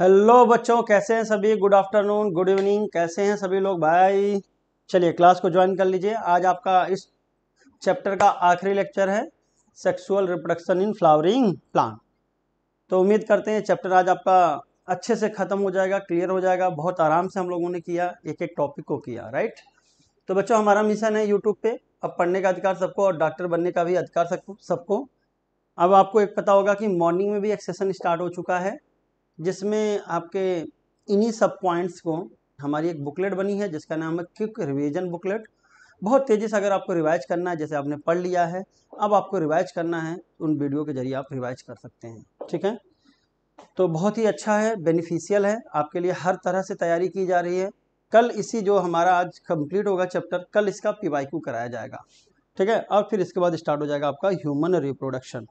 Hello बच्चों कैसे हैं सभी गुड आफ्टरनून गुड इवनिंग कैसे हैं सभी लोग भाई चलिए क्लास को ज्वाइन कर लीजिए आज आपका इस चैप्टर का आखिरी लेक्चर है sexual reproduction in flowering plant तो उम्मीद करते हैं चैप्टर आज आपका अच्छे से ख़त्म हो जाएगा क्लियर हो जाएगा बहुत आराम से हम लोगों ने किया एक एक टॉपिक को किया राइट तो बच्चों हमारा मिशन है यूट्यूब पर अब पढ़ने का अधिकार सबको और डॉक्टर बनने का भी अधिकार सबको अब आपको एक पता होगा कि मॉर्निंग में भी एक सेशन स्टार्ट हो चुका है जिसमें आपके इन्हीं सब पॉइंट्स को हमारी एक बुकलेट बनी है जिसका नाम है क्विक रिवीजन बुकलेट बहुत तेज़ी से अगर आपको रिवाइज करना है जैसे आपने पढ़ लिया है अब आपको रिवाइज करना है उन वीडियो के जरिए आप रिवाइज कर सकते हैं ठीक है तो बहुत ही अच्छा है बेनिफिशियल है आपके लिए हर तरह से तैयारी की जा रही है कल इसी जो हमारा आज कंप्लीट होगा चैप्टर कल इसका पीवाईक्यू कराया जाएगा ठीक है और फिर इसके बाद स्टार्ट हो जाएगा आपका ह्यूमन रिप्रोडक्शन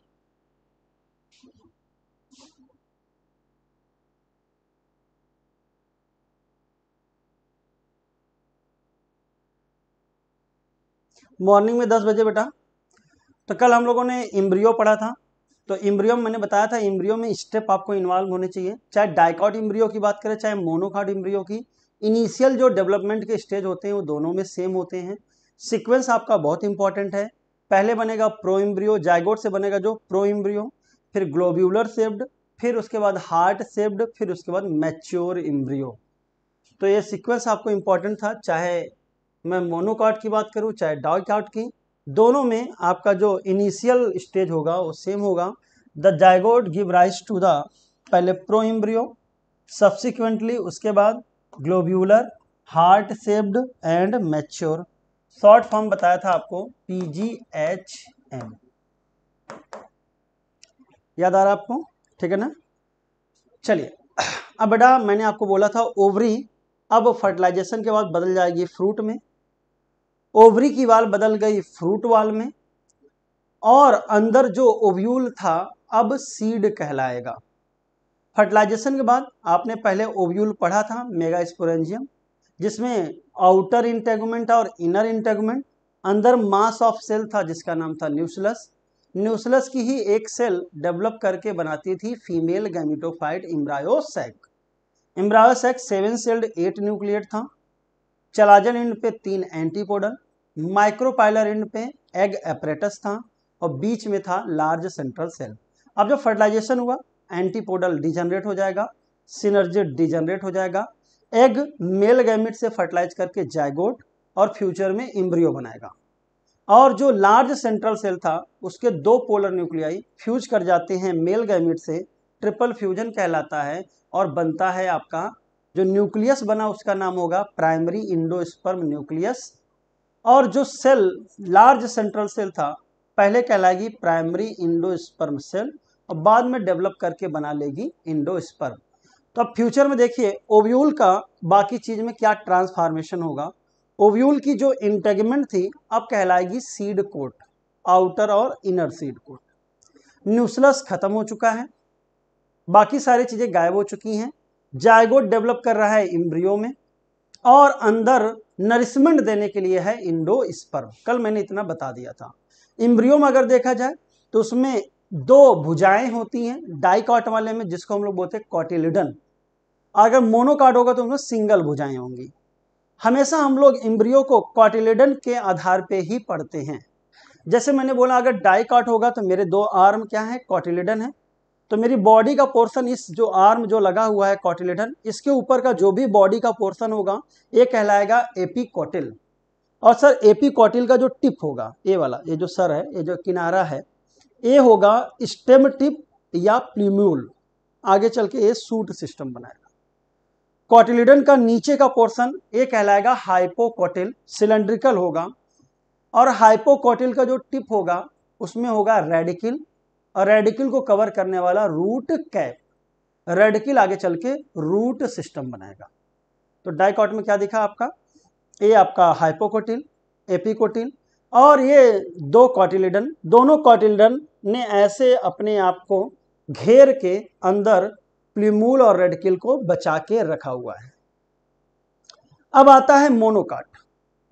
मॉर्निंग में दस बजे बेटा तो कल हम लोगों ने इम्ब्रियो पढ़ा था तो इम्ब्रियो में मैंने बताया था इम्ब्रियो में स्टेप आपको इन्वॉल्व होने चाहिए चाहे डाइकॉट इम्ब्रियो की बात करें चाहे मोनोकॉट इम्ब्रियो की इनिशियल जो डेवलपमेंट के स्टेज होते हैं वो दोनों में सेम होते हैं सिक्वेंस आपका बहुत इंपॉर्टेंट है पहले बनेगा प्रो इम्ब्रियो जाइगोट से बनेगा जो प्रो इम्ब्रियो फिर ग्लोब्यूलर सेव्ड फिर उसके बाद हार्ट सेव्ड फिर उसके बाद मैच्योर इम्ब्रियो तो ये सिक्वेंस आपको इम्पॉर्टेंट था चाहे मैं मोनोकाट की बात करूँ चाहे डाइकाट की दोनों में आपका जो इनिशियल स्टेज होगा वो सेम होगा the zygote give rise to the पहले प्रो इम्ब्रियो सब्सिक्वेंटली उसके बाद globular heart shaped and mature short form बताया था आपको पी जी एच एम याद आ रहा आपको ठीक है ना चलिए अब बेटा मैंने आपको बोला था ओवरी अब फर्टिलाइजेशन के बाद बदल जाएगी फ्रूट में ओवरी की वाल बदल गई फ्रूट वाल में और अंदर जो ओव्यूल था अब सीड कहलाएगा फर्टिलाइजेशन के बाद आपने पहले ओव्यूल पढ़ा था मेगा स्पोरेंजियम जिसमें आउटर इंटेगमेंट और इनर इंटेगमेंट अंदर मास ऑफ सेल था जिसका नाम था न्यूसलस न्यूसलस की ही एक सेल डेवलप करके बनाती थी female gametophyte embryo sac embryo sac seven celled eight nucleate था चलाजन इंड पे तीन एंटीपोडल माइक्रोपाइलर एंड पे एग एपरेटस था और बीच में था लार्ज सेंट्रल सेल अब जब फर्टिलाइजेशन हुआ एंटीपोडल डिजनरेट हो जाएगा सिनर्जी डिजनरेट हो जाएगा एग मेल गैमिट से फर्टिलाइज करके जायगोट और फ्यूचर में इम्ब्रियो बनाएगा और जो लार्ज सेंट्रल सेल था उसके दो पोलर न्यूक्लियाई फ्यूज कर जाते हैं मेल गैमिट से ट्रिपल फ्यूजन कहलाता है और बनता है आपका जो न्यूक्लियस बना उसका नाम होगा प्राइमरी इंडोस्पर्म न्यूक्लियस और जो सेल लार्ज सेंट्रल सेल था पहले कहलाएगी प्राइमरी इंडोस्पर्म सेल और बाद में डेवलप करके बना लेगी इंडोस्पर्म तो अब फ्यूचर में देखिए ओव्यूल का बाकी चीज में क्या ट्रांसफॉर्मेशन होगा ओव्यूल की जो इंटेगमेंट थी अब कहलाएगी सीड कोट आउटर और इनर सीड कोट न्यूसलस खत्म हो चुका है बाकी सारी चीज़ें गायब हो चुकी हैं जायगोट डेवलप कर रहा है इम्ब्रियो में और अंदर नरिशमेंट देने के लिए है इंडो स्पर्म कल मैंने इतना बता दिया था इम्ब्रियो में अगर देखा जाए तो उसमें दो भुजाएं होती हैं डाइकॉट वाले में जिसको हम लोग बोलते हैं कॉटिलिडन अगर मोनोकाट होगा तो उसमें सिंगल भुजाएं होंगी हमेशा हम लोग इम्ब्रियो को कॉटिलिडन के आधार पे ही पढ़ते हैं जैसे मैंने बोला अगर डाइकॉट होगा तो मेरे दो आर्म क्या है कॉटिलिडन है तो मेरी बॉडी का पोर्शन इस जो आर्म जो लगा हुआ है कॉटिलेडन इसके ऊपर का जो भी बॉडी का पोर्शन होगा ये कहलाएगा एपी कॉटिल और सर एपी कॉटिल का जो टिप होगा ये वाला ये जो सर है ये जो किनारा है ये होगा स्टेम टिप या प्लीम्यूल आगे चल के ये सूट सिस्टम बनाएगा कॉटिलिडन का नीचे का पोर्शन ये कहलाएगा हाइपोकॉटिल सिलेंड्रिकल होगा और हाइपोकॉटिल का जो टिप होगा उसमें होगा रेडिकल और रेडिकल को कवर करने वाला रूट कैप रेडिकल आगे चल के रूट सिस्टम बनाएगा तो डाइकॉट में क्या दिखा आपका ये आपका हाइपोकोटिल एपिकोटिल और ये दो कॉटिलिडन दोनों कॉटिलिडन ने ऐसे अपने आप को घेर के अंदर प्लीमूल और रेडकिल को बचा के रखा हुआ है अब आता है मोनोकाट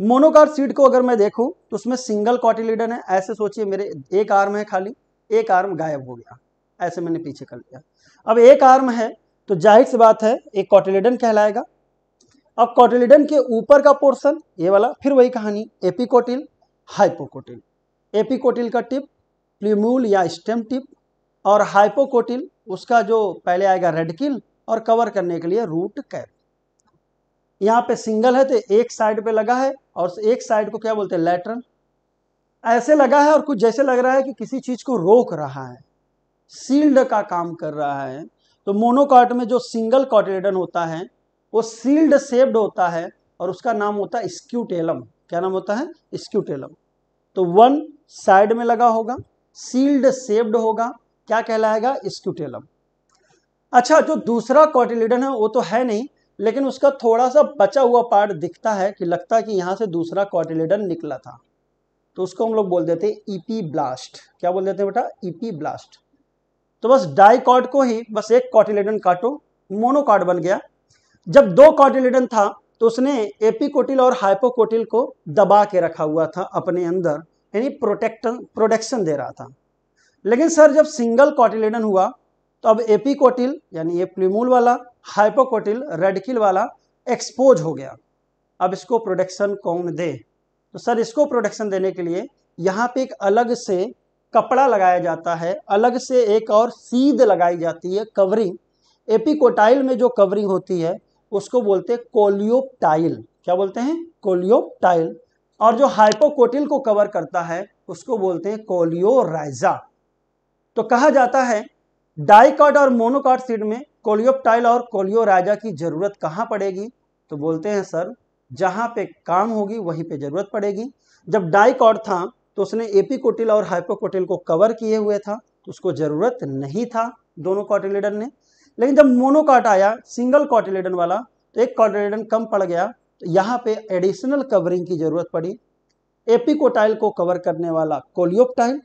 मोनोकार्ट सीट को अगर मैं देखूं तो उसमें सिंगल कॉटिलिडन है ऐसे सोचिए मेरे एक आर्म है खाली एक आर्म गायब हो गया ऐसे मैंने पीछे कर लिया अब एक आर्म है तो जाहिर सी बात है एक कॉटिलेडन कहलाएगा अब कॉटिलेडन के ऊपर का पोर्शन ये वाला फिर वही कहानी एपिकोटिल हाइपोकोटिल एपिकोटिल का टिप प्लीमूल या स्टेम टिप और हाइपोकोटिल उसका जो पहले आएगा रेडकिल और कवर करने के लिए रूट कैप यहाँ पे सिंगल है तो एक साइड पे लगा है और एक साइड को क्या बोलते हैं लेटरन ऐसे लगा है और कुछ जैसे लग रहा है कि किसी चीज को रोक रहा है सील्ड का, काम कर रहा है तो मोनोकॉट में जो सिंगल कॉटेडन होता है वो सील्ड सेव्ड होता है और उसका नाम होता है स्क्यूटेलम क्या नाम होता है स्क्यूटेलम तो वन साइड में लगा होगा सील्ड सेव्ड होगा क्या कहलाएगा स्क्यूटेलम अच्छा जो दूसरा कॉटिलेडन है वो तो है नहीं लेकिन उसका थोड़ा सा बचा हुआ पार्ट दिखता है कि लगता है कि यहाँ से दूसरा कॉटिलेडन निकला था तो उसको हम लोग बोल देते हैं ईपी e ब्लास्ट क्या बोल देते हैं बेटा ईपी e ब्लास्ट तो बस डाइकॉट को ही बस एक कॉटिलेडन काटो मोनोकॉट बन गया जब दो कॉटिलेडन था तो उसने एपिकोटिल और हाइपोकोटिल को दबा के रखा हुआ था अपने अंदर यानी प्रोटेक्ट प्रोटेक्शन दे रहा था लेकिन सर जब सिंगल कॉटिलेडन हुआ तो अब एपिकोटिल यानी ये प्लीमूल वाला हाइपोकोटिल रेडकिल वाला एक्सपोज हो गया अब इसको प्रोटेक्शन कौन दे तो सर इसको प्रोटेक्शन देने के लिए यहाँ पे एक अलग से कपड़ा लगाया जाता है अलग से एक और सीध लगाई जाती है कवरिंग एपिकोटाइल में जो कवरिंग होती है उसको बोलते हैं कोलियोप्टाइल क्या बोलते हैं कोलियोपटाइल और जो हाइपोकोटिल को कवर करता है उसको बोलते हैं कोलियोराइजा तो कहा जाता है डाइकॉट और मोनोकॉट सीड में कोलियोपटाइल और कोलियोराइजा की जरूरत कहाँ पड़ेगी तो बोलते हैं सर जहाँ पे काम होगी वहीं पे ज़रूरत पड़ेगी जब कॉर्ड था तो उसने एपी कोटिल और हाइपोकोटिल को कवर किए हुए था तो उसको ज़रूरत नहीं था दोनों कॉटिलेडन ने लेकिन जब मोनोकॉट आया सिंगल कॉटिलेडन वाला तो एक कॉटिलेडन कम पड़ गया तो यहाँ पे एडिशनल कवरिंग की ज़रूरत पड़ी एपिकोटाइल को कवर करने वाला कोलियोपटाइल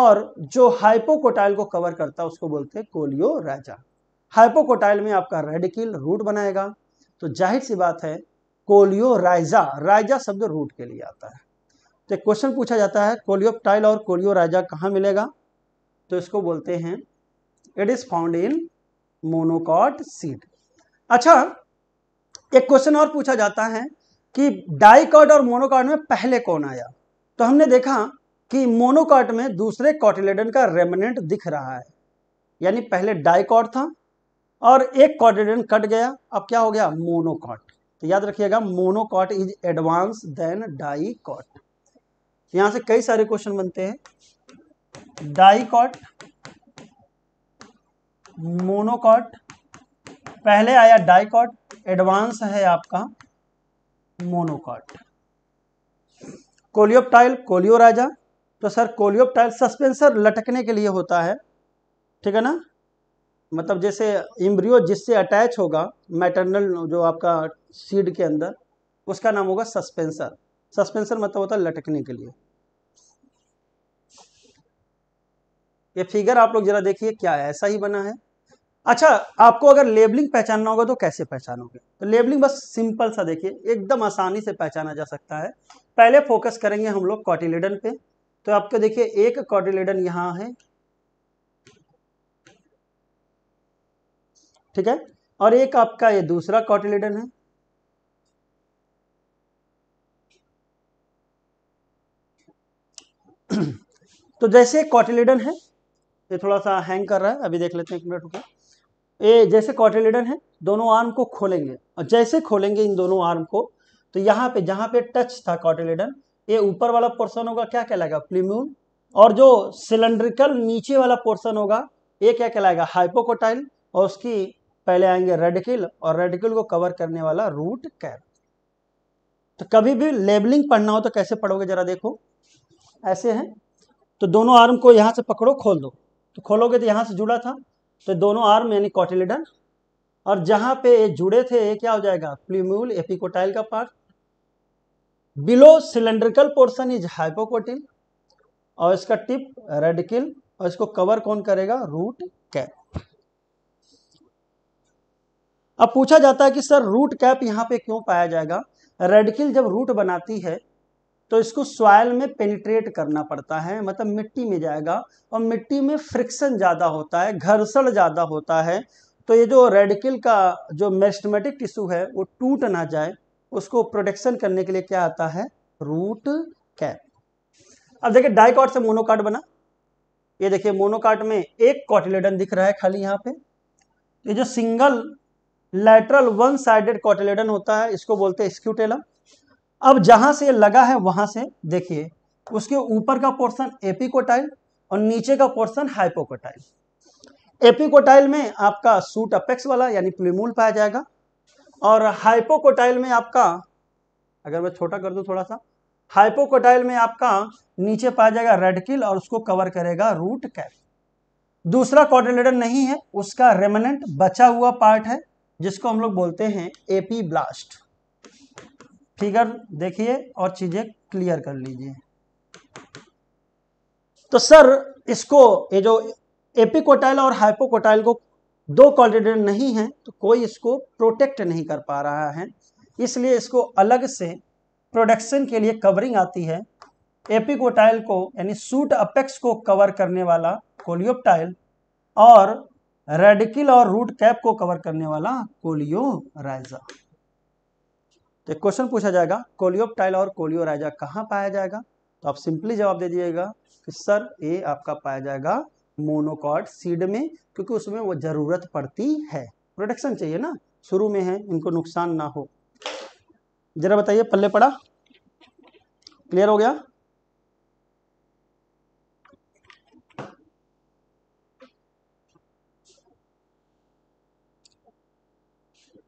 और जो हाइपोकोटाइल को कवर करता उसको बोलते हैं कोलियो राजा हाइपोकोटाइल में आपका रेडिकल रूट बनाएगा तो जाहिर सी बात है कोलियो राइजा राइजा शब्द रूट के लिए आता है तो क्वेश्चन पूछा जाता है कोलियोप्टाइल और कोलियो राइजा कहाँ मिलेगा तो इसको बोलते हैं it is found in monocot seed अच्छा एक क्वेश्चन और पूछा जाता है कि डाइकॉट और मोनोकॉट में पहले कौन आया तो हमने देखा कि मोनोकॉट में दूसरे कॉटिलेडन का रेमनेंट दिख रहा है यानी पहले डाइकॉट था और एक कॉटिलेडन कट गया अब क्या हो गया मोनोकॉट तो याद रखिएगा monocot is advanced than dicot यहां से कई सारे क्वेश्चन बनते हैं डाईकॉट मोनोकॉट पहले आया डाइकॉट एडवांस है आपका मोनोकॉट कोलियोप्टाइल कोलियोराजा तो सर कोलियोप्टाइल सस्पेंसर लटकने के लिए होता है ठीक है ना मतलब जैसे इम्ब्रियो जिससे अटैच होगा मैटरनल जो आपका सीड के अंदर उसका नाम होगा सस्पेंसर सस्पेंसर मतलब होता है लटकने के लिए ये फिगर आप लोग जरा देखिए क्या है ऐसा ही बना है अच्छा आपको अगर लेबलिंग पहचानना होगा तो कैसे पहचानोगे तो लेबलिंग बस सिंपल सा देखिए एकदम आसानी से पहचाना जा सकता है पहले फोकस करेंगे हम लोग कॉटिलेडन पे तो आपको देखिए एक कॉटिलेडन यहाँ है ठीक है और एक आपका ये दूसरा कॉटिलेडन है तो जैसे कॉटिलेडन है ये थोड़ा सा हैंग कर रहा है अभी देख लेते हैं एक मिनट रुको ये जैसे कॉटिलेडन है दोनों आर्म को खोलेंगे और जैसे खोलेंगे इन दोनों आर्म को तो यहाँ पे जहां पे टच था कॉटिलेडन ये ऊपर वाला पोर्सन होगा क्या कहलाएगा प्लीम्यून और जो सिलेंड्रिकल नीचे वाला पोर्सन होगा ये क्या कहलाएगा हाइपोकोटाइल और उसकी पहले आएंगे रेडिकल और रेडिकल को कवर करने वाला रूट कैप तो कभी भी लेबलिंग पढ़ना हो तो कैसे पढ़ोगे जरा देखो ऐसे है तो दोनों आर्म को यहाँ से पकड़ो खोल दो तो खोलोगे तो यहां से जुड़ा था तो दोनों आर्म यानी कॉटिलिडन और जहां पे ये जुड़े थे ये क्या हो जाएगा प्लीम्यूल एपिकोटाइल का part below cylindrical portion is hypocotyl और इसका टिप रेडिकल और इसको कवर कौन करेगा रूट कैप अब पूछा जाता है कि सर रूट कैप यहाँ पे क्यों पाया जाएगा रेडकिल जब रूट बनाती है तो इसको सॉयल में पेनिट्रेट करना पड़ता है मतलब मिट्टी में जाएगा और मिट्टी में फ्रिक्शन ज़्यादा होता है घर्षण ज़्यादा होता है तो ये जो रेडिकल का जो मेस्टमेटिक टिश्यू है वो टूट ना जाए उसको प्रोटेक्शन करने के लिए क्या आता है रूट कैप अब देखिए डाइकॉट से मोनोकार्ड बना ये देखिए मोनोकार्ड में एक कॉटिलेडन दिख रहा है खाली यहाँ पे ये जो single lateral one sided cotyledon होता है इसको बोलते हैं स्क्यूटेलम अब जहां से लगा है वहां से देखिए उसके ऊपर का पोर्शन एपिकोटाइल और नीचे का पोर्शन हाइपोकोटाइल एपिकोटाइल में आपका सूट अपेक्स वाला यानी प्लीमूल पाया जाएगा और हाइपोकोटाइल में आपका अगर मैं छोटा कर दूं थोड़ा सा हाइपोकोटाइल में आपका नीचे पाया जाएगा रेडकिल और उसको कवर करेगा रूट कैप दूसरा कॉटिलेडन नहीं है उसका रेमनेंट बचा हुआ पार्ट है जिसको हम लोग बोलते हैं एपी ब्लास्ट फिगर देखिए और चीज़ें क्लियर कर लीजिए तो सर इसको ये जो एपिकोटाइल और हाइपोकोटाइल को दो कॉलिडेट नहीं है तो कोई इसको प्रोटेक्ट नहीं कर पा रहा है इसलिए इसको अलग से प्रोडक्शन के लिए कवरिंग आती है एपिकोटाइल को यानी सूट अपेक्स को कवर करने वाला कोलियोप्टाइल और रेडिकल और रूट कैप को कवर करने वाला कोलियोराइजा तो क्वेश्चन पूछा जाएगा कोलियोपटाइल और कोलियोराइजा कहाँ पाया जाएगा तो आप सिंपली जवाब दे दीजिएगा कि सर ये आपका पाया जाएगा मोनोकॉट सीड में क्योंकि उसमें वो जरूरत पड़ती है प्रोटेक्शन चाहिए ना शुरू में है इनको नुकसान ना हो जरा बताइए पल्ले पड़ा क्लियर हो गया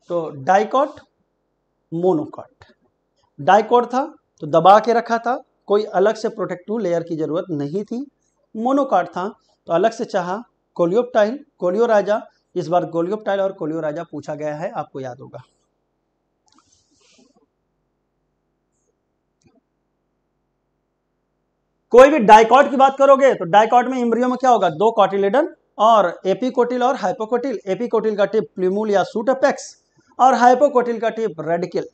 तो डाइकॉट मोनोकॉट डाइकॉट था तो दबा के रखा था कोई अलग से प्रोटेक्टिव लेयर की ज़रूरत नहीं थी मोनोकॉट था तो अलग से चाहा कोलियो राजा इस बार कोलियोपटाइल और कोलियोराजा पूछा गया है आपको याद होगा कोई भी डाइकॉट की बात करोगे तो डाइकॉट में इम्ब्रियो में क्या होगा दो कॉटिलेडन और एपिकोटिल और हाइपोकोटिल एपिकोटिल का टिप प्लिमूल या सूट अपेक्स और हाइपोकोटिल का tip radicle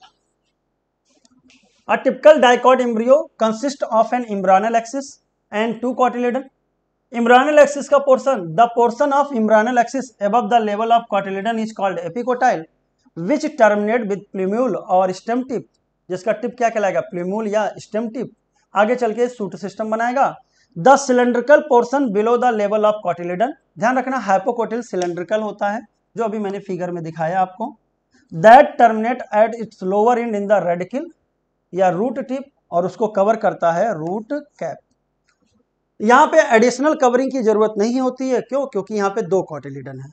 typical dicot embryo consist of an embryonal axis and two cotyledon embryonal axis का portion the portion of embryonal axis above the level of cotyledon is called epicotyl which terminate with plumule और stem tip जिसका tip क्या कहलाएगा प्लीम्यूल या stem tip आगे चल के shoot system बनाएगा the cylindrical portion below the level of cotyledon ध्यान रखना हाइपोकोटिल सिलेंड्रिकल होता है जो अभी मैंने फिगर में दिखाया आपको that terminate at its lower end in the radicle या रूट टिप और उसको कवर करता है रूट कैप यहां पे एडिशनल कवरिंग की जरूरत नहीं होती है क्यों क्योंकि यहां पे दो कॉटिलीडन है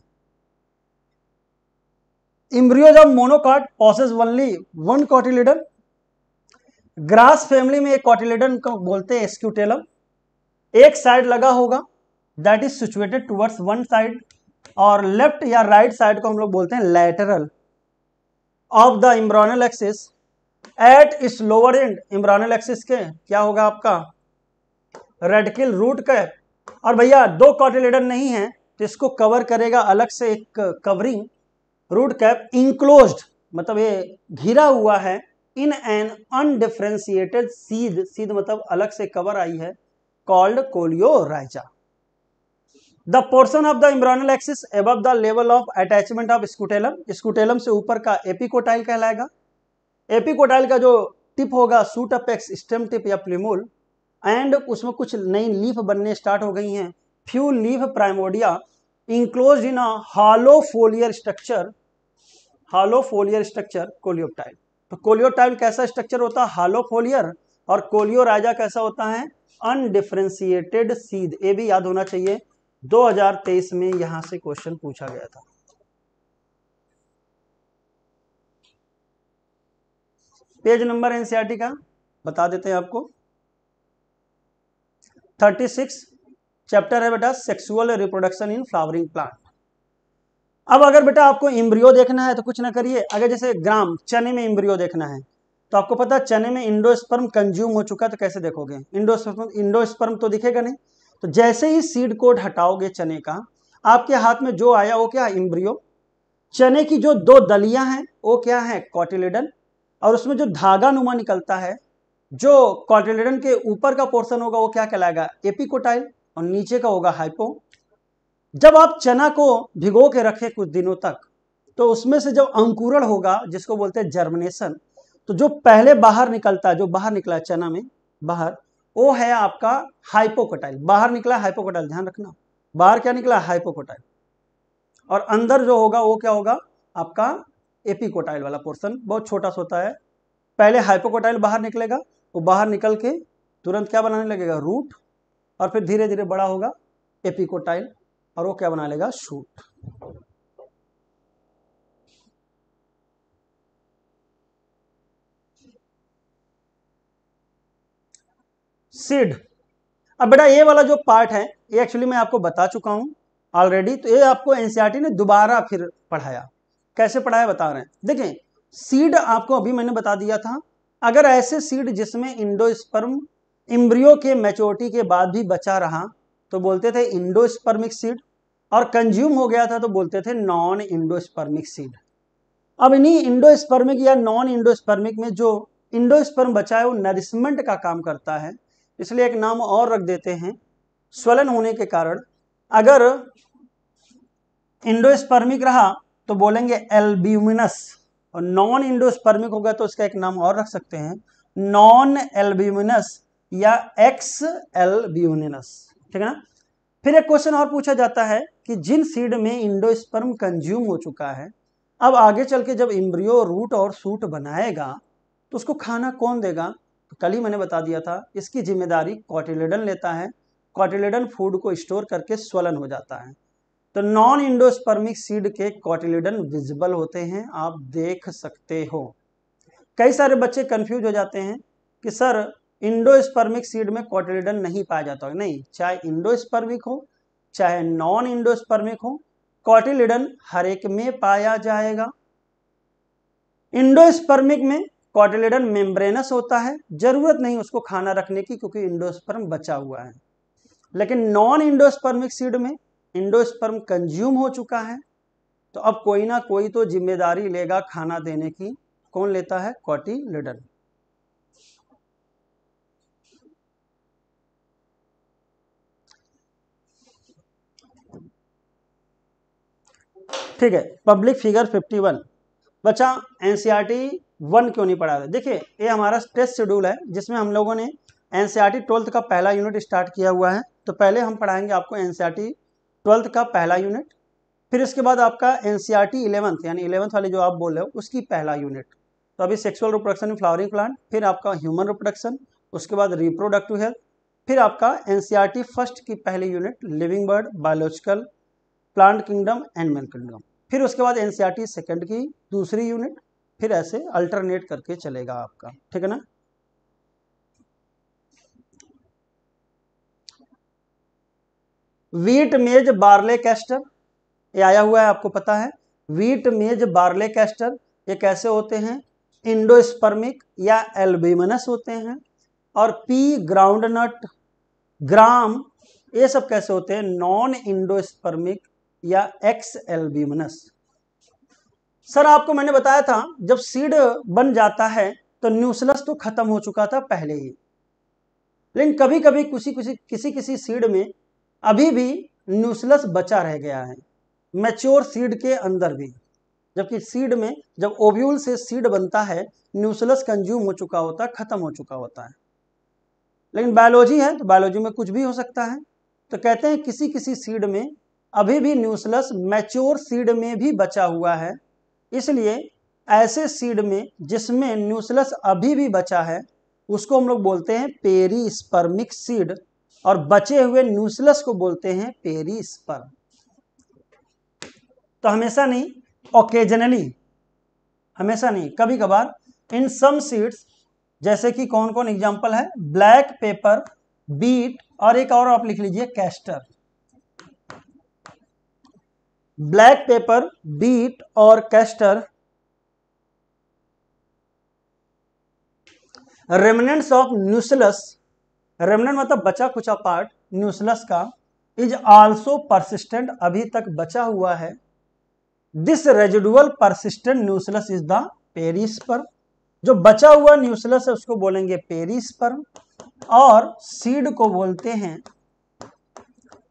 embryos of monocot possess only one cotyledon grass family में एक कॉटिलीडन को बोलते हैं एस्क्यूटेलम एक साइड लगा होगा that is situated towards one side और लेफ्ट या राइट right साइड को हम लोग बोलते हैं lateral of the embryonal axis at its lower end embryonal axis के क्या होगा आपका रेडकिल रूट कैप और भैया दो कॉटिलेडर नहीं है तो इसको कवर करेगा अलग से एक कवरिंग रूट कैप इंक्लोज मतलब ये घिरा हुआ है इन एन अनडिफ्रेंसिएटेड सीध सीध मतलब अलग से कवर आई है called coleorhiza the portion of the embryonal axis above the level of attachment of scutellum scutellum से ऊपर का एपिकोटाइल कहलाएगा एपिकोटाइल का जो टिप होगा सूट अपेक्स स्टेम टिप या प्लिमोल एंड उसमें कुछ नई लीफ बनने स्टार्ट हो गई हैं few leaf primordia enclose in a hollow foliar structure hollow foliar structure coleoptile तो कोलियोटाइल कैसा स्ट्रक्चर होता है हालो फोलियर और कोलियो राजा कैसा होता है अनडिफ्रेंसिएटेड सीध ये भी याद होना चाहिए 2023 में यहां से क्वेश्चन पूछा गया था पेज नंबर एनसीईआरटी का बता देते हैं आपको 36 चैप्टर है बेटा sexual reproduction in flowering plant अब अगर बेटा आपको इम्ब्रियो देखना है तो कुछ ना करिए अगर जैसे ग्राम चने में इम्ब्रियो देखना है तो आपको पता चने में इंडोस्पर्म कंज्यूम हो चुका है तो कैसे देखोगे इंडोस्पर्म इंडोस्पर्म तो दिखेगा नहीं तो जैसे ही सीड कोड हटाओगे चने का आपके हाथ में जो आया वो क्या इम्ब्रियो चने की जो दो दलियां हैं वो क्या है कॉटिलेडन और उसमें जो धागा नुमा निकलता है जो कॉटिलेडन के ऊपर का पोर्शन होगा वो क्या कहलाएगा एपिकोटाइल और नीचे का होगा हाइपो जब आप चना को भिगो के रखें कुछ दिनों तक तो उसमें से जब अंकुरण होगा जिसको बोलते हैं जर्मिनेशन तो जो पहले बाहर निकलता है जो बाहर निकला चना में बाहर वो है आपका हाइपोकोटाइल बाहर निकला हाइपोकोटाइल ध्यान रखना बाहर क्या निकला हाइपोकोटाइल और अंदर जो होगा वो क्या होगा आपका एपिकोटाइल वाला पोर्शन बहुत छोटा सा होता है पहले हाइपोकोटाइल बाहर निकलेगा वो बाहर निकल के तुरंत क्या बनाने लगेगा रूट और फिर धीरे धीरे बड़ा होगा एपिकोटाइल और वो क्या बना लेगा शूट सीड अब बेटा ये वाला जो पार्ट है ये एक्चुअली मैं आपको बता चुका हूँ ऑलरेडी तो ये आपको एनसीईआरटी e ने दोबारा फिर पढ़ाया कैसे पढ़ाया बता रहे हैं देखें सीड आपको अभी मैंने बता दिया था अगर ऐसे सीड जिसमें इंडोस्पर्म इम्ब्रियो के मेचोरिटी के बाद भी बचा रहा तो बोलते थे इंडोस्पर्मिक सीड और कंज्यूम हो गया था तो बोलते थे नॉन इंडोस्पर्मिक सीड अब इन्हीं इंडोस्पर्मिक या नॉन इंडोस्पर्मिक में जो इंडोस्पर्म बचा है वो नरिशमेंट का काम करता है इसलिए एक नाम और रख देते हैं स्वलन होने के कारण अगर इंडोस्पर्मिक रहा तो बोलेंगे एल्ब्यूमिनस और नॉन इंडोस्पर्मिक होगा तो उसका एक नाम और रख सकते हैं नॉन एल्ब्यूमिनस या एक्स एल्ब्यूमिनस ठीक है ना फिर एक क्वेश्चन और पूछा जाता है कि जिन सीड में इंडोस्पर्म कंज्यूम हो चुका है अब आगे चल के जब इम्ब्रियो रूट और सूट बनाएगा तो उसको खाना कौन देगा कल ही मैंने बता दिया था इसकी जिम्मेदारी कॉटिलेडन लेता है कॉटिलेडन फूड को स्टोर करके स्वलन हो जाता है तो नॉन इंडोस्पर्मिक सीड के कॉटिलेडन विजिबल होते हैं आप देख सकते हो कई सारे बच्चे कंफ्यूज हो जाते हैं कि सर इंडोस्पर्मिक सीड में कॉटिलेडन नहीं पाया जाता नहीं चाहे इंडोस्पर्मिक हो चाहे नॉन इंडोस्पर्मिक हो कॉटिलेडन हर एक में पाया जाएगा इंडोस्पर्मिक में कॉटिलेडन मेम्ब्रेनस होता है जरूरत नहीं उसको खाना रखने की क्योंकि इंडोस्पर्म बचा हुआ है लेकिन नॉन इंडोस्पर्मिक सीड में इंडोस्पर्म कंज्यूम हो चुका है तो अब कोई ना कोई तो जिम्मेदारी लेगा खाना देने की कौन लेता है कॉटिलेडन ठीक है पब्लिक फिगर 51 बच्चा एनसीआरटी वन क्यों नहीं पढ़ा रहे देखिए ये हमारा टेस्ट शेड्यूल है जिसमें हम लोगों ने एन सी ट्वेल्थ का पहला यूनिट स्टार्ट किया हुआ है तो पहले हम पढ़ाएंगे आपको एन सी ट्वेल्थ का पहला यूनिट फिर इसके बाद आपका एन सी आर टी यानी इलेवंथ वाले जो आप बोल रहे हो उसकी पहला यूनिट तो अभी sexual reproduction in flowering plant फिर आपका ह्यूमन रिप्रोडक्शन उसके बाद रिप्रोडक्टिव हेल्थ फिर आपका एन फर्स्ट e की पहली unit living world biological plant kingdom animal kingdom फिर उसके बाद एन सेकेंड e की दूसरी यूनिट फिर ऐसे अल्टरनेट करके चलेगा आपका ठीक है ना वीट मेज बार्ले कैस्टर ये आया हुआ है आपको पता है वीट मेज बार्ले कैस्टर ये कैसे होते हैं इंडोस्पर्मिक या एल्बिमनस होते हैं और पी ग्राउंड नट ग्राम ये सब कैसे होते हैं नॉन इंडोस्पर्मिक या एक्स एल्बिमनस सर आपको मैंने बताया था जब सीड बन जाता है तो न्यूसलस तो खत्म हो चुका था पहले ही लेकिन कभी कभी किसी किसी किसी किसी सीड में अभी भी न्यूसलस बचा रह गया है मैच्योर सीड के अंदर भी जबकि सीड में जब ओव्यूल से सीड बनता है न्यूसलस कंज्यूम हो चुका होता है खत्म हो चुका होता है लेकिन बायोलॉजी है तो बायोलॉजी में कुछ भी हो सकता है तो कहते हैं किसी किसी सीड में अभी भी न्यूसलस मैच्योर सीड में भी बचा हुआ है इसलिए ऐसे सीड में जिसमें न्यूसलस अभी भी बचा है उसको हम लोग बोलते हैं पेरी स्पर्मिक सीड और बचे हुए न्यूसलस को बोलते हैं पेरी स्पर्म तो हमेशा नहीं ओकेजनली हमेशा नहीं कभी कभार इन सम सीड्स जैसे कि कौन कौन एग्जाम्पल है ब्लैक पेपर बीट और एक और आप लिख लीजिए कैस्टर ब्लैक पेपर बीट और castor remnants of nucellus remnant मतलब बचा खुचा पार्ट न्यूसलस का इज आल्सो परसिस्टेंट अभी तक बचा हुआ है this residual persistent nucellus is the perisperm जो बचा हुआ न्यूसलस है उसको बोलेंगे पेरिस पर और सीड को बोलते हैं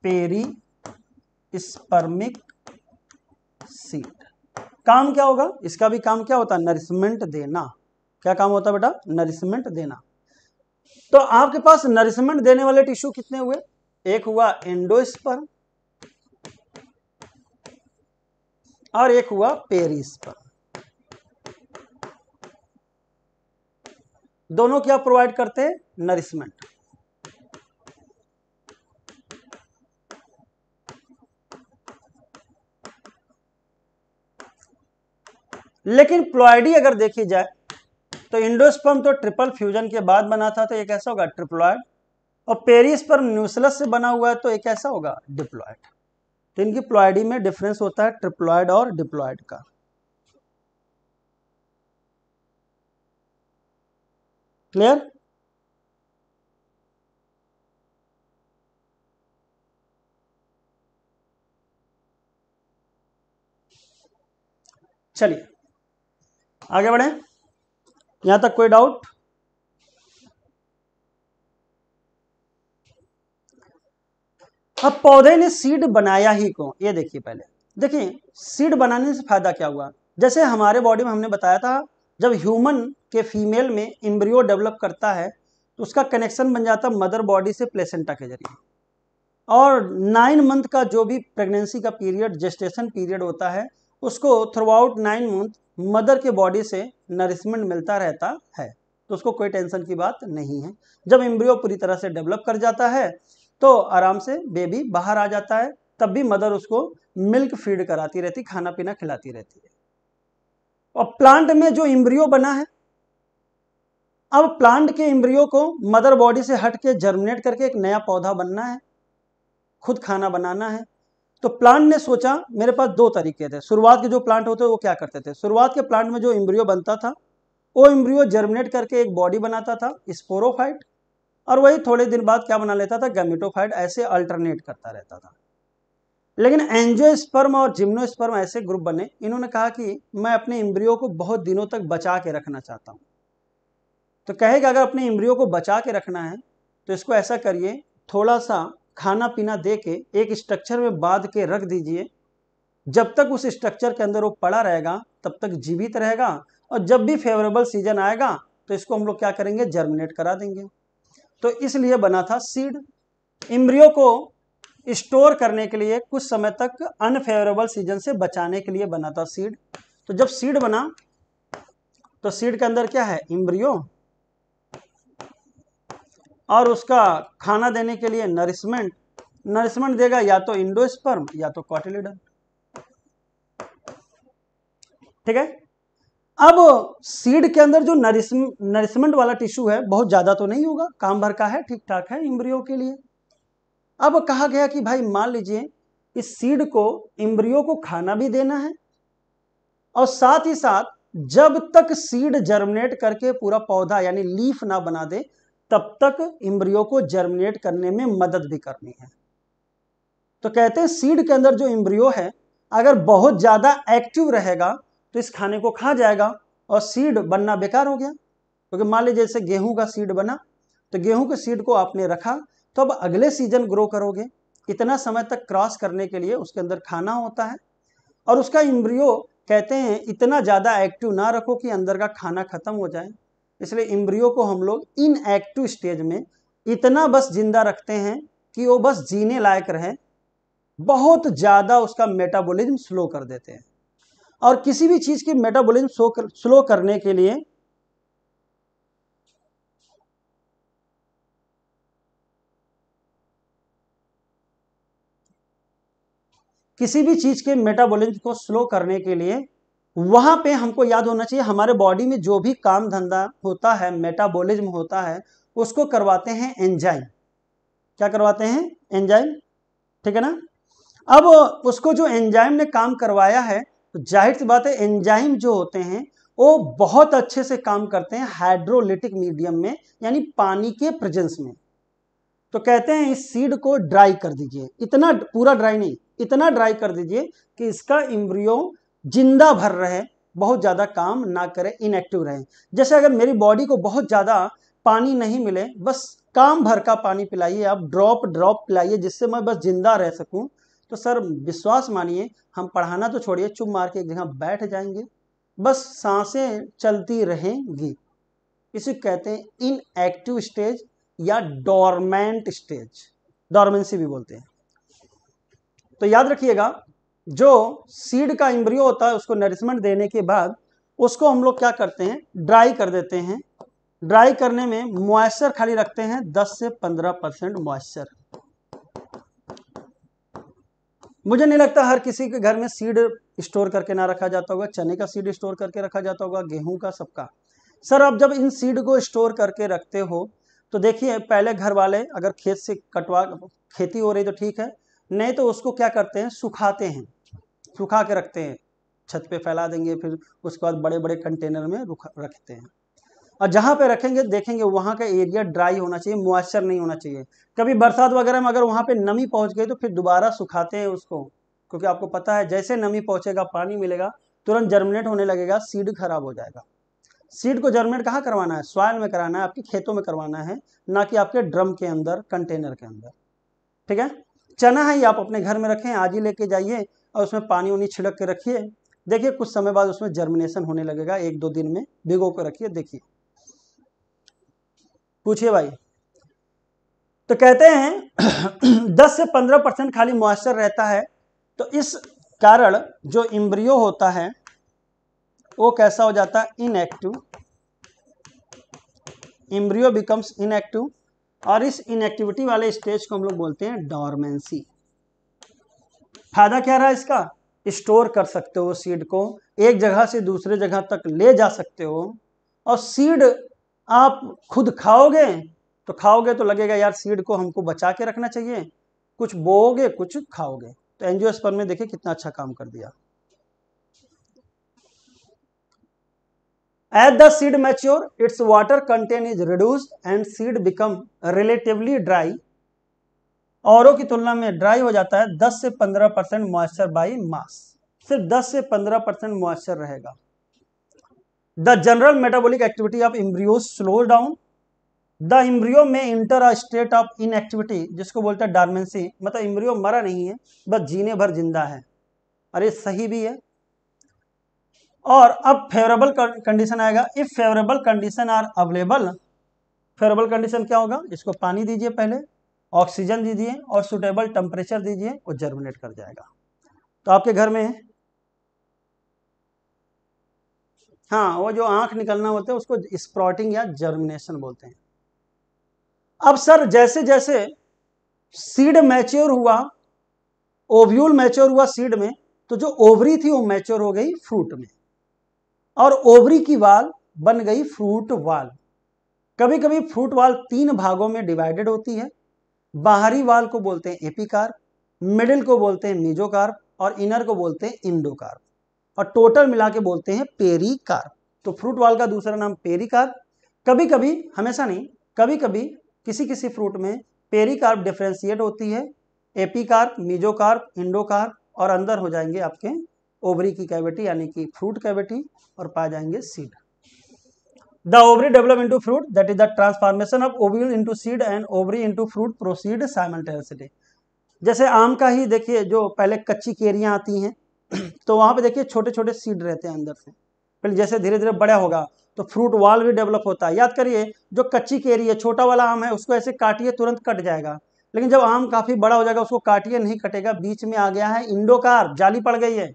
पेरी स्पर्मिक सीट काम क्या होगा इसका भी काम क्या होता है नरिशमेंट देना क्या काम होता है बेटा नरिशमेंट देना तो आपके पास नरिशमेंट देने वाले टिश्यू कितने हुए एक हुआ एंडोस्पर्म और एक हुआ पेरिस्पर्म दोनों क्या प्रोवाइड करते हैं नरिशमेंट लेकिन प्लॉयडी अगर देखी जाए तो इंडोस्पर्म तो ट्रिपल फ्यूजन के बाद बना था तो ये कैसा होगा ट्रिप्लॉयड और पेरिस्पर्म न्यूसलस से बना हुआ है तो ये कैसा होगा डिप्लॉयड तो इनकी प्लॉयडी में डिफरेंस होता है ट्रिप्लॉयड और डिप्लॉयड का क्लियर चलिए आगे बढ़े यहां तक कोई डाउट अब पौधे ने सीड बनाया ही क्यों ये देखिए पहले देखिए सीड बनाने से फायदा क्या हुआ जैसे हमारे बॉडी में हमने बताया था जब ह्यूमन के फीमेल में इम्ब्रियो डेवलप करता है तो उसका कनेक्शन बन जाता है मदर बॉडी से प्लेसेंटा के जरिए और नाइन मंथ का जो भी प्रेगनेंसी का पीरियड जेस्टेशन पीरियड होता है उसको throughout nine month mother के बॉडी से नरिशमेंट मिलता रहता है तो उसको कोई टेंशन की बात नहीं है जब इम्ब्रियो पूरी तरह से डेवलप कर जाता है तो आराम से बेबी बाहर आ जाता है तब भी मदर उसको मिल्क फीड कराती रहती खाना पीना खिलाती रहती है और प्लांट में जो इम्ब्रियो बना है अब प्लांट के इम्ब्रियो को मदर बॉडी से हट के जर्मिनेट करके एक नया पौधा बनना है खुद खाना बनाना है तो प्लांट ने सोचा मेरे पास दो तरीके थे शुरुआत के जो प्लांट होते वो क्या करते थे शुरुआत के प्लांट में जो इम्ब्रियो बनता था वो इम्ब्रियो जर्मिनेट करके एक बॉडी बनाता था स्पोरोफाइट और वही थोड़े दिन बाद क्या बना लेता था गैमिटोफाइट ऐसे अल्टरनेट करता रहता था लेकिन एंजियोस्पर्म और जिम्नोस्पर्म ऐसे ग्रुप बने इन्होंने कहा कि मैं अपने इम्ब्रियो को बहुत दिनों तक बचा के रखना चाहता हूँ तो कहे कि अगर अपने इम्ब्रियो को बचा के रखना है तो इसको ऐसा करिए थोड़ा सा खाना पीना दे के एक स्ट्रक्चर में बांध के रख दीजिए जब तक उस स्ट्रक्चर के अंदर वो पड़ा रहेगा तब तक जीवित रहेगा और जब भी फेवरेबल सीजन आएगा तो इसको हम लोग क्या करेंगे जर्मिनेट करा देंगे तो इसलिए बना था सीड इम्रियो को स्टोर करने के लिए कुछ समय तक अनफेवरेबल सीजन से बचाने के लिए बना था सीड तो जब सीड बना तो सीड के अंदर क्या है इम्ब्रियो और उसका खाना देने के लिए नरिशमेंट नरिशमेंट देगा या तो इंडोस्पर्म या तो कॉटिलिडन ठीक है अब सीड के अंदर जो नरिशमेंट नरिशमेंट वाला टिश्यू है बहुत ज़्यादा तो नहीं होगा काम भर का है ठीक ठाक है इम्ब्रियो के लिए अब कहा गया कि भाई मान लीजिए इस सीड को इम्ब्रियो को खाना भी देना है और साथ ही साथ जब तक सीड जर्मिनेट करके पूरा पौधा यानी लीफ ना बना दे तब तक इम्ब्रियो को जर्मिनेट करने में मदद भी करनी है तो कहते हैं सीड के अंदर जो इम्ब्रियो है अगर बहुत ज़्यादा एक्टिव रहेगा तो इस खाने को खा जाएगा और सीड बनना बेकार हो गया क्योंकि तो मान लीजिए जैसे गेहूं का सीड बना तो गेहूं के सीड को आपने रखा तो अब अगले सीजन ग्रो करोगे इतना समय तक क्रॉस करने के लिए उसके अंदर खाना होता है और उसका इम्ब्रियो कहते हैं इतना ज़्यादा एक्टिव ना रखो कि अंदर का खाना ख़त्म हो जाए इसलिए इम्ब्रियो को हम लोग इन एक्टिव स्टेज में इतना बस जिंदा रखते हैं कि वो बस जीने लायक रहे बहुत ज़्यादा उसका मेटाबॉलिज्म स्लो कर देते हैं और किसी भी चीज़ की मेटाबॉलिज्म स्लो, स्लो करने के लिए किसी भी चीज़ के मेटाबॉलिज्म को स्लो करने के लिए वहां पे हमको याद होना चाहिए हमारे बॉडी में जो भी काम धंधा होता है मेटाबॉलिज्म होता है उसको करवाते हैं एंजाइम क्या करवाते हैं एंजाइम ठीक है ना अब उसको जो एंजाइम ने काम करवाया है तो जाहिर सी बात है एंजाइम जो होते हैं वो बहुत अच्छे से काम करते हैं हाइड्रोलिटिक मीडियम में यानी पानी के प्रेजेंस में तो कहते हैं इस सीड को ड्राई कर दीजिए इतना पूरा ड्राई नहीं इतना ड्राई कर दीजिए कि इसका इम्ब्रियो जिंदा भर रहे बहुत ज़्यादा काम ना करें इनएक्टिव रहें जैसे अगर मेरी बॉडी को बहुत ज़्यादा पानी नहीं मिले बस काम भर का पानी पिलाइए आप ड्रॉप ड्रॉप पिलाइए जिससे मैं बस जिंदा रह सकूं तो सर विश्वास मानिए हम पढ़ाना तो छोड़िए चुप मार के एक जगह बैठ जाएंगे बस सांसें चलती रहेंगी इसे कहते हैं इनएक्टिव स्टेज या डॉर्मेंट स्टेज डॉर्मेंसी भी बोलते हैं तो याद रखिएगा जो सीड का इम्ब्रियो होता है उसको नरिशमेंट देने के बाद उसको हम लोग क्या करते हैं ड्राई कर देते हैं ड्राई करने में मॉइस्चर खाली रखते हैं 10 से 15 परसेंट मॉइस्चर मुझे नहीं लगता हर किसी के घर में सीड स्टोर करके ना रखा जाता होगा चने का सीड स्टोर करके रखा जाता होगा गेहूं का सबका सर आप जब इन सीड को स्टोर करके रखते हो तो देखिए पहले घर वाले अगर खेत से कटवा खेती हो रही तो ठीक है नहीं तो उसको क्या करते हैं सुखाते हैं सुखा के रखते हैं छत पे फैला देंगे फिर उसके बाद बड़े बड़े कंटेनर में रखते हैं और जहाँ पे रखेंगे देखेंगे वहाँ का एरिया ड्राई होना चाहिए मॉइस्चर नहीं होना चाहिए कभी बरसात वगैरह में अगर वहाँ पे नमी पहुँच गई तो फिर दोबारा सुखाते हैं उसको क्योंकि आपको पता है जैसे नमी पहुँचेगा पानी मिलेगा तुरंत जर्मिनेट होने लगेगा सीड खराब हो जाएगा सीड को जर्मिनेट कहाँ करवाना है सॉयल में कराना है आपके खेतों में करवाना है ना कि आपके ड्रम के अंदर कंटेनर के अंदर ठीक है चना है ये आप अपने घर में रखें आज ही लेके जाइए और उसमें पानी उनी छिड़क के रखिए देखिए कुछ समय बाद उसमें जर्मिनेशन होने लगेगा एक दो दिन में भिगो कर रखिए देखिए पूछिए भाई तो कहते हैं 10 से 15 परसेंट खाली मॉइस्चर रहता है तो इस कारण जो इम्ब्रियो होता है वो कैसा हो जाता है इनएक्टिव इम्ब्रियो बिकम्स इनएक्टिव और इस इनएक्टिविटी वाले स्टेज को हम लोग बोलते हैं डॉर्मेंसी फायदा क्या रहा इसका स्टोर कर सकते हो सीड को एक जगह से दूसरे जगह तक ले जा सकते हो और सीड आप खुद खाओगे तो खाओगे तो लगेगा यार सीड को हमको बचा के रखना चाहिए कुछ बोओगे कुछ खाओगे तो एनजीओ स्पर में देखिए कितना अच्छा काम कर दिया at the seed mature its water content is reduced and seed become relatively dry औरों की तुलना में ड्राई हो जाता है 10 से 15 परसेंट मॉइस्चर बाई मास सिर्फ 10 से 15 परसेंट मॉइस्चर रहेगा the general metabolic activity of embryo slow down the embryo में इंटर स्टेट ऑफ इनएक्टिविटी जिसको बोलते हैं डार्मेंसी मतलब इम्ब्रियो मरा नहीं है बस जीने भर जिंदा है अरे सही भी है और अब फेवरेबल कंडीशन आएगा if favourable condition are available favourable condition क्या होगा इसको पानी दीजिए पहले ऑक्सीजन दीजिए और सुटेबल टेम्परेचर दीजिए वो जर्मिनेट कर जाएगा तो आपके घर में हाँ वो जो आंख निकलना होता है उसको स्प्रॉटिंग या जर्मिनेशन बोलते हैं अब सर जैसे जैसे सीड मैच्योर हुआ ओव्यूल मैच्योर हुआ सीड में तो जो ओवरी थी वो मैच्योर हो गई फ्रूट में और ओवरी की वाल बन गई फ्रूट वाल कभी कभी फ्रूट वाल तीन भागों में डिवाइडेड होती है बाहरी वाल को बोलते हैं एपिकार्प मिडिल को बोलते हैं मीजोकार्प और इनर को बोलते हैं इंडोकार्प और टोटल मिला के बोलते हैं पेरिकार्प तो फ्रूट वाल का दूसरा नाम पेरिकार्प कभी कभी हमेशा नहीं कभी कभी किसी किसी फ्रूट में पेरिकार्प डिफ्रेंशिएट होती है एपिकार्प मीजोकार्प इंडोकार्प और अंदर हो जाएंगे आपके ओवरी की कैविटी यानी कि फ्रूट कैविटी और पा जाएंगे seed the ovary develop into fruit that is the transformation of ovule into seed and ovary into fruit proceed simultaneously. जैसे आम का ही देखिए जो पहले कच्ची केरियाँ आती हैं तो वहाँ पे देखिए छोटे छोटे सीड रहते हैं अंदर से फिर जैसे धीरे धीरे बड़ा होगा तो फ्रूट वाल भी डेवलप होता है याद करिए जो कच्ची केरी है छोटा वाला आम है उसको ऐसे काटिए तुरंत कट जाएगा लेकिन जब आम काफ़ी बड़ा हो जाएगा उसको काटिए नहीं कटेगा बीच में आ गया है इंडोकार जाली पड़ गई है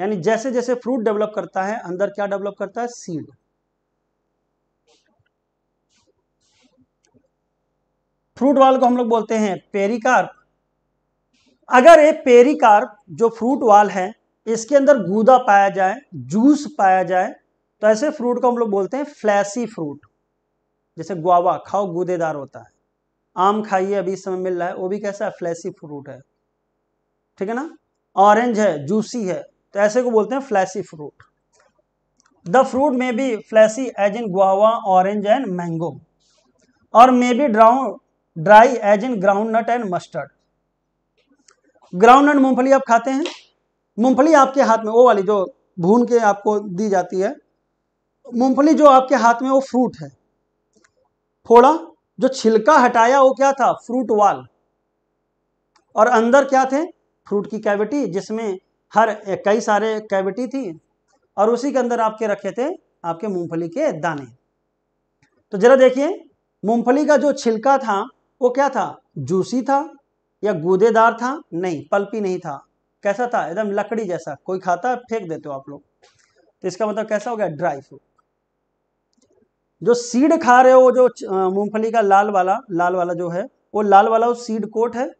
यानी जैसे जैसे फ्रूट डेवलप करता है अंदर क्या डेवलप करता है सीड फ्रूट वाल को हम लोग बोलते हैं पेरिकार्प अगर ये पेरिकार्प जो फ्रूट वाल है इसके अंदर गूदा पाया जाए जूस पाया जाए तो ऐसे फ्रूट को हम लोग बोलते हैं फ्लैसी फ्रूट जैसे गुआवा खाओ गूदेदार होता है आम खाइए अभी इस समय मिल रहा है वो भी कैसा है फ्लैसी फ्रूट है ठीक है ना ऑरेंज है जूसी है तो ऐसे को बोलते हैं फ्लैसी फ्रूट द फ्रूट में be fleshy as in guava orange and mango और may be drown dry as in groundnut and mustard groundnut मूंगफली आप खाते हैं मूंगफली आपके हाथ में वो वाली जो भून के आपको दी जाती है मूंगफली जो आपके हाथ में वो फ्रूट है फोड़ा जो छिलका हटाया वो क्या था फ्रूट वाल और अंदर क्या थे फ्रूट की कैविटी जिसमें हर कई सारे कैविटी थी और उसी के अंदर आपके रखे थे आपके मूंगफली के दाने तो जरा देखिए मूंगफली का जो छिलका था वो क्या था जूसी था या गूदेदार था नहीं पल्पी नहीं था कैसा था एकदम लकड़ी जैसा कोई खाता है फेंक देते हो आप लोग तो इसका मतलब कैसा हो गया ड्राई फ्रूट जो सीड खा रहे हो वो जो मूंगफली का लाल वाला लाल वाला जो है वो लाल वाला वो सीड कोट है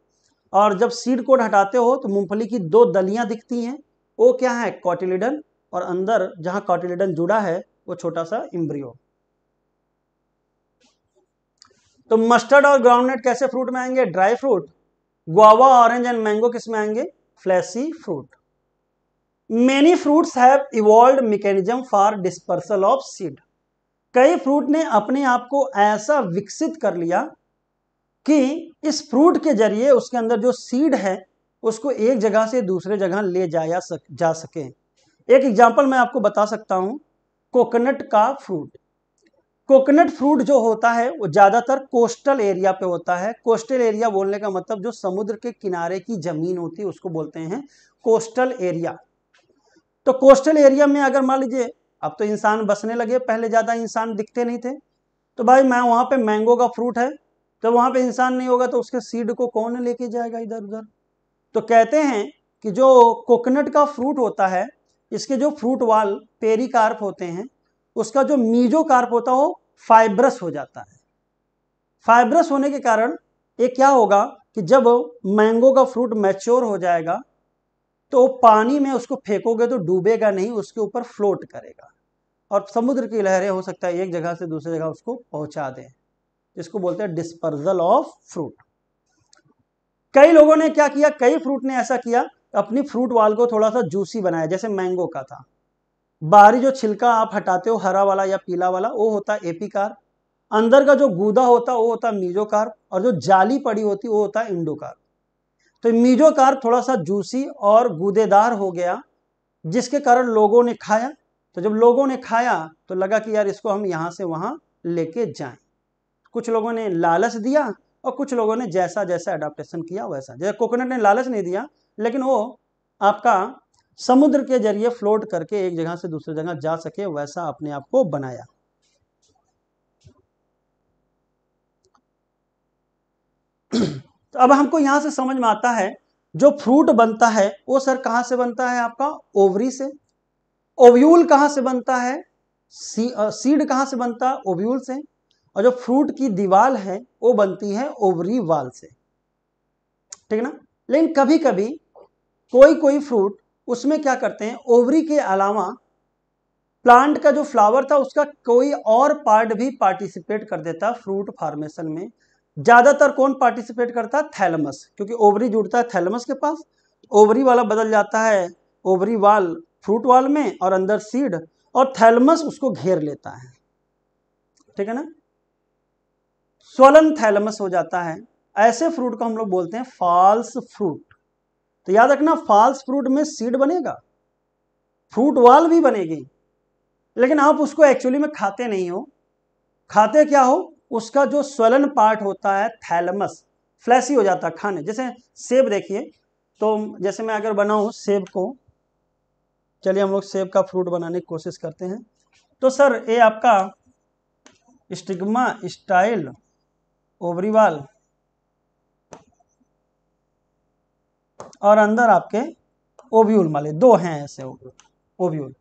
और जब सीड कोट हटाते हो तो मूंगफली की दो दलियां दिखती हैं वो क्या है कॉटिलिडन और अंदर जहां कॉटिलिडन जुड़ा है वो छोटा सा इम्ब्रियो तो मस्टर्ड और ग्राउंडनट कैसे फ्रूट में आएंगे dry fruit guava orange and mango किस में आएंगे fleshy fruit many fruits have evolve mechanism for dispersal of seed कई फ्रूट ने अपने आप को ऐसा विकसित कर लिया कि इस फ्रूट के जरिए उसके अंदर जो सीड है उसको एक जगह से दूसरे जगह ले जाया सक, जा सके एक एग्जाम्पल मैं आपको बता सकता हूँ कोकोनट का फ्रूट कोकोनट फ्रूट जो होता है वो ज़्यादातर कोस्टल एरिया पे होता है कोस्टल एरिया बोलने का मतलब जो समुद्र के किनारे की ज़मीन होती है उसको बोलते हैं कोस्टल एरिया तो कोस्टल एरिया में अगर मान लीजिए अब तो इंसान बसने लगे पहले ज़्यादा इंसान दिखते नहीं थे तो भाई मैं वहाँ पे मैंगो का फ्रूट है तो वहाँ पे इंसान नहीं होगा तो उसके सीड को कौन लेके जाएगा इधर उधर तो कहते हैं कि जो कोकोनट का फ्रूट होता है इसके जो फ्रूट वाल पेरिकार्प होते हैं उसका जो मीजो कार्प होता है वो फाइब्रस हो जाता है फाइब्रस होने के कारण ये क्या होगा कि जब मैंगो का फ्रूट मैच्योर हो जाएगा तो पानी में उसको फेंकोगे तो डूबेगा नहीं उसके ऊपर फ्लोट करेगा और समुद्र की लहरें हो सकता है एक जगह से दूसरी जगह उसको पहुंचा दें इसको बोलते हैं डिस्पर्जल ऑफ फ्रूट कई लोगों ने क्या किया कई फ्रूट ने ऐसा किया अपनी फ्रूट वाल को थोड़ा सा जूसी बनाया जैसे मैंगो का था बाहरी जो छिलका आप हटाते हो हरा वाला या पीला वाला वो होता है एपिकार अंदर का जो गूदा होता है वो होता है मीजोकार और जो जाली पड़ी होती वो होता है इंडोकार तो मीजोकार थोड़ा सा जूसी और गूदेदार हो गया जिसके कारण लोगों ने खाया तो जब लोगों ने खाया तो लगा कि यार इसको हम यहाँ से वहाँ लेके जाएं कुछ लोगों ने लालच दिया और कुछ लोगों ने जैसा जैसा एडाप्टेशन किया वैसा जैसे कोकोनट ने लालच नहीं दिया लेकिन वो आपका समुद्र के जरिए फ्लोट करके एक जगह से दूसरी जगह जा सके वैसा अपने आप को बनाया तो अब हमको यहां से समझ में आता है जो फ्रूट बनता है वो सर कहां से बनता है आपका ओवरी से ओव्यूल कहां से बनता है सी, आ, सीड कहां से बनता है ओव्यूल से और जो फ्रूट की दीवाल है वो बनती है ओवरी वाल से ठीक ना लेकिन कभी कभी कोई कोई फ्रूट उसमें क्या करते हैं ओवरी के अलावा प्लांट का जो फ्लावर था उसका कोई और पार्ट भी पार्टिसिपेट कर देता फ्रूट फार्मेशन में ज़्यादातर कौन पार्टिसिपेट करता है थैलमस क्योंकि ओवरी जुड़ता है थैलमस के पास ओवरी वाला बदल जाता है ओवरी वाल फ्रूट वाल में और अंदर सीड और थैलमस उसको घेर लेता है ठीक है ना स्वलन थैलमस हो जाता है ऐसे फ्रूट को हम लोग बोलते हैं फॉल्स फ्रूट तो याद रखना फॉल्स फ्रूट में सीड बनेगा फ्रूट वाल भी बनेगी लेकिन आप उसको एक्चुअली में खाते नहीं हो खाते क्या हो उसका जो स्वलन पार्ट होता है थैलमस फ्लैसी हो जाता है खाने जैसे सेब देखिए तो जैसे मैं अगर बनाऊँ सेब को चलिए हम लोग सेब का फ्रूट बनाने की कोशिश करते हैं तो सर ये आपका स्टिग्मा स्टाइल ओवरीवाल और अंदर आपके ओव्यूल माले दो हैं ऐसे ओव्यूल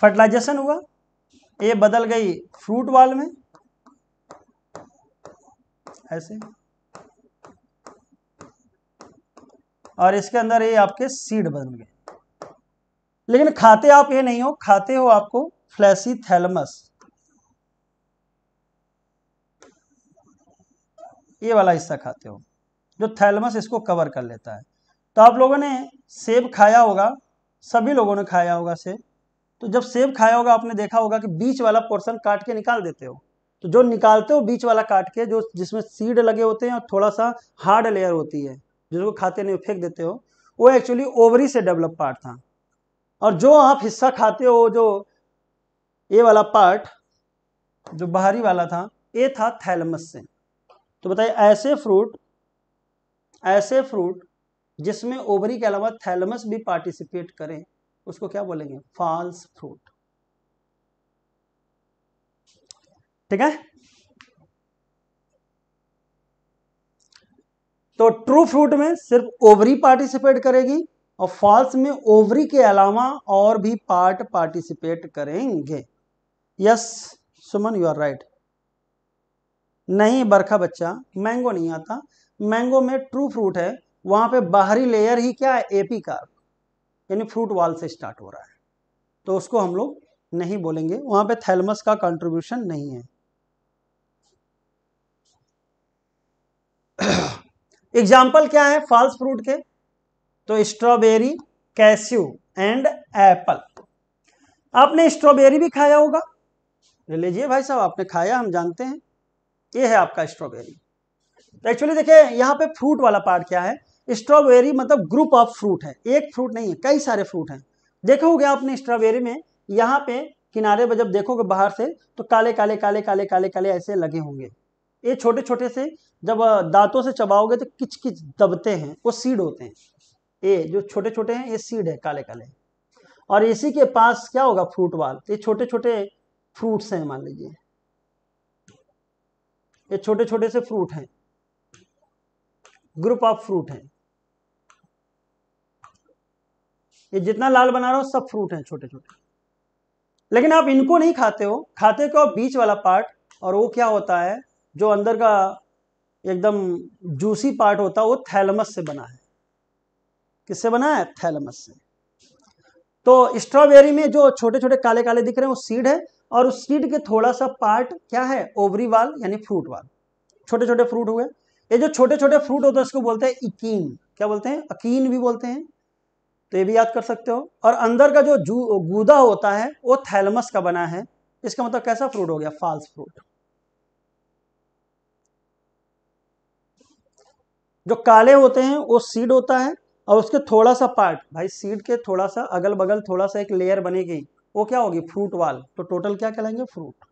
फर्टिलाइजेशन हुआ ये बदल गई फ्रूट वाल में ऐसे और इसके अंदर ये आपके सीड बन गए लेकिन खाते आप ये नहीं हो खाते हो आपको फ्लैसी थैलमस ये वाला हिस्सा खाते हो जो थैलमस इसको कवर कर लेता है तो आप लोगों ने सेब खाया होगा सभी लोगों ने खाया होगा सेब तो जब सेब खाया होगा आपने देखा होगा कि बीच वाला पोर्शन काट के निकाल देते हो तो जो निकालते हो बीच वाला काट के जो जिसमें सीड लगे होते हैं और थोड़ा सा हार्ड लेयर होती है जिसको खाते नहीं फेंक देते हो वो एक्चुअली ओवरी से डेवलप पार्ट था और जो आप हिस्सा खाते हो जो ये वाला पार्ट जो बाहरी वाला था ये था थैलमस से तो बताइए ऐसे फ्रूट ऐसे फ्रूट जिसमें ओवरी के अलावा थैलमस भी पार्टिसिपेट करें उसको क्या बोलेंगे फॉल्स फ्रूट ठीक है तो ट्रू फ्रूट में सिर्फ ओवरी पार्टिसिपेट करेगी और फॉल्स में ओवरी के अलावा और भी पार्ट पार्टिसिपेट करेंगे yes Suman you are right नहीं बरखा बच्चा मैंगो नहीं आता मैंगो में ट्रू फ्रूट है वहाँ पे बाहरी लेयर ही क्या है एपी का यानी फ्रूट वाल से स्टार्ट हो रहा है तो उसको हम लोग नहीं बोलेंगे वहाँ पे थैलमस का कंट्रीब्यूशन नहीं है एग्जाम्पल क्या है फॉल्स फ्रूट के तो स्ट्रॉबेरी कैस्यू एंड एप्पल आपने स्ट्रॉबेरी भी खाया होगा ले लीजिए भाई साहब आपने खाया हम जानते हैं ये है आपका स्ट्रॉबेरी तो एक्चुअली देखिए यहाँ पे फ्रूट वाला पार्ट क्या है स्ट्रॉबेरी मतलब ग्रुप ऑफ फ्रूट है एक फ्रूट नहीं है कई सारे फ्रूट हैं देखोगे आपने स्ट्रॉबेरी में यहाँ पे किनारे पर जब देखोगे बाहर से तो काले काले काले काले काले काले ऐसे लगे होंगे ये छोटे छोटे से जब दांतों से चबाओगे तो किच किच दबते हैं वो सीड होते हैं ये जो छोटे छोटे हैं ये सीड है काले काले और इसी के पास क्या होगा फ्रूट वाल ये छोटे छोटे फ्रूट्स हैं मान लीजिए ये छोटे छोटे से फ्रूट हैं ग्रुप ऑफ फ्रूट हैं ये जितना लाल बना रहा हो सब फ्रूट हैं छोटे छोटे लेकिन आप इनको नहीं खाते हो खाते को बीच वाला पार्ट और वो क्या होता है जो अंदर का एकदम जूसी पार्ट होता है वो थैलमस से बना है किससे बना है थैलमस से तो स्ट्रॉबेरी में जो छोटे छोटे काले काले दिख रहे हैं वो सीड है और उस सीड के थोड़ा सा पार्ट क्या है ओवरी वाल यानी फ्रूट वाल छोटे छोटे फ्रूट हुए ये जो छोटे छोटे फ्रूट होते हैं उसको बोलते हैं इकीन क्या बोलते हैं अकीन भी बोलते हैं तो ये भी याद कर सकते हो और अंदर का जो गूदा होता है वो थैलमस का बना है इसका मतलब कैसा फ्रूट हो गया फाल्स फ्रूट जो काले होते हैं वो सीड होता है और उसके थोड़ा सा पार्ट भाई सीड के थोड़ा सा अगल बगल थोड़ा सा एक लेयर बनेगी वो क्या होगी फ्रूट वाल तो टोटल क्या कहलाएंगे फ्रूट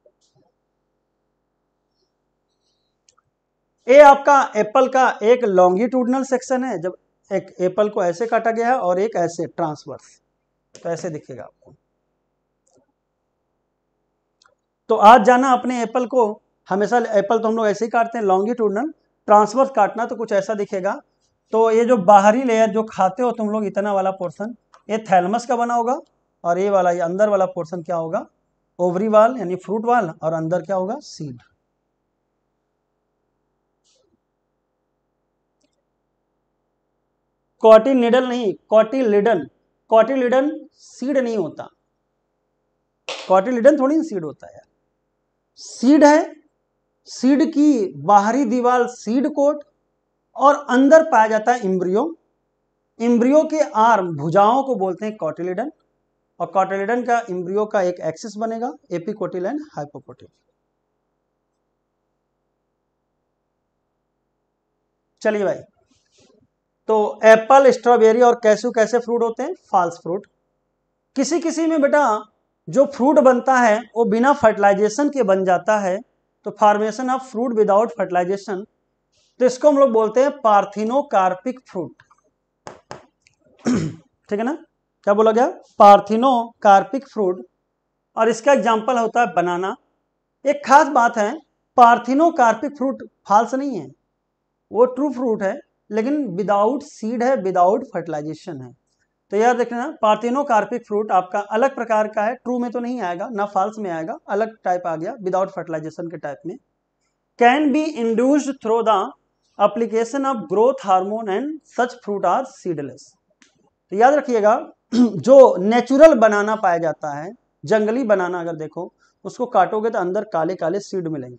ये आपका एप्पल का एक लॉन्गिट्यूडनल सेक्शन है जब एक एप्पल को ऐसे काटा गया है और एक ऐसे ट्रांसवर्स तो ऐसे दिखेगा आपको तो आज जाना अपने एप्पल को हमेशा एप्पल तो हम लोग ऐसे ही काटते हैं लॉन्गिट्यूडनल ट्रांसवर्स काटना तो कुछ ऐसा दिखेगा तो ये जो बाहरी लेयर जो खाते हो तुम लोग इतना वाला पोर्सन ये थैलमस का बना होगा और ये वाला ये अंदर वाला पोर्सन क्या होगा ओवरी वाल यानी फ्रूट वाल और अंदर क्या होगा सीड कॉटिलिडल नहीं कॉटिलिडन कॉटिलिडन सीड नहीं होता कॉटिलिडन थोड़ी सीड होता है सीड है सीड की बाहरी दीवार सीड कोट और अंदर पाया जाता है इम्ब्रियो इम्ब्रियो के आर्म भुजाओं को बोलते हैं कॉटिलिडन और कॉटिलिडन का इम्ब्रियो का एक एक्सिस बनेगा एपिकोटिल एंड हाइपोकोटिल चलिए भाई तो एप्पल स्ट्रॉबेरी और कैसू कैसे फ्रूट होते हैं फॉल्स फ्रूट किसी किसी में बेटा जो फ्रूट बनता है वो बिना फर्टिलाइजेशन के बन जाता है तो formation of fruit without fertilization तो इसको हम लोग बोलते हैं पार्थिनोकार्पिक फ्रूट ठीक है ना क्या बोला गया पार्थिनोकार्पिक फ्रूट और इसका एग्जाम्पल होता है बनाना एक खास बात है पार्थिनोकार्पिक फ्रूट फाल्स नहीं है वो ट्रू फ्रूट है लेकिन विदाउट सीड है विदाउट फर्टिलाइजेशन है तो याद रखना पार्थिनो कार्पिक फ्रूट आपका अलग प्रकार का है ट्रू में तो नहीं आएगा ना फॉल्स में आएगा अलग टाइप आ गया विदाउट फर्टिलाइजेशन के टाइप में can be induced through the application of growth hormone and such fruit are seedless तो याद रखिएगा जो नेचुरल बनाना पाया जाता है जंगली बनाना अगर देखो उसको काटोगे तो अंदर काले काले सीड मिलेंगे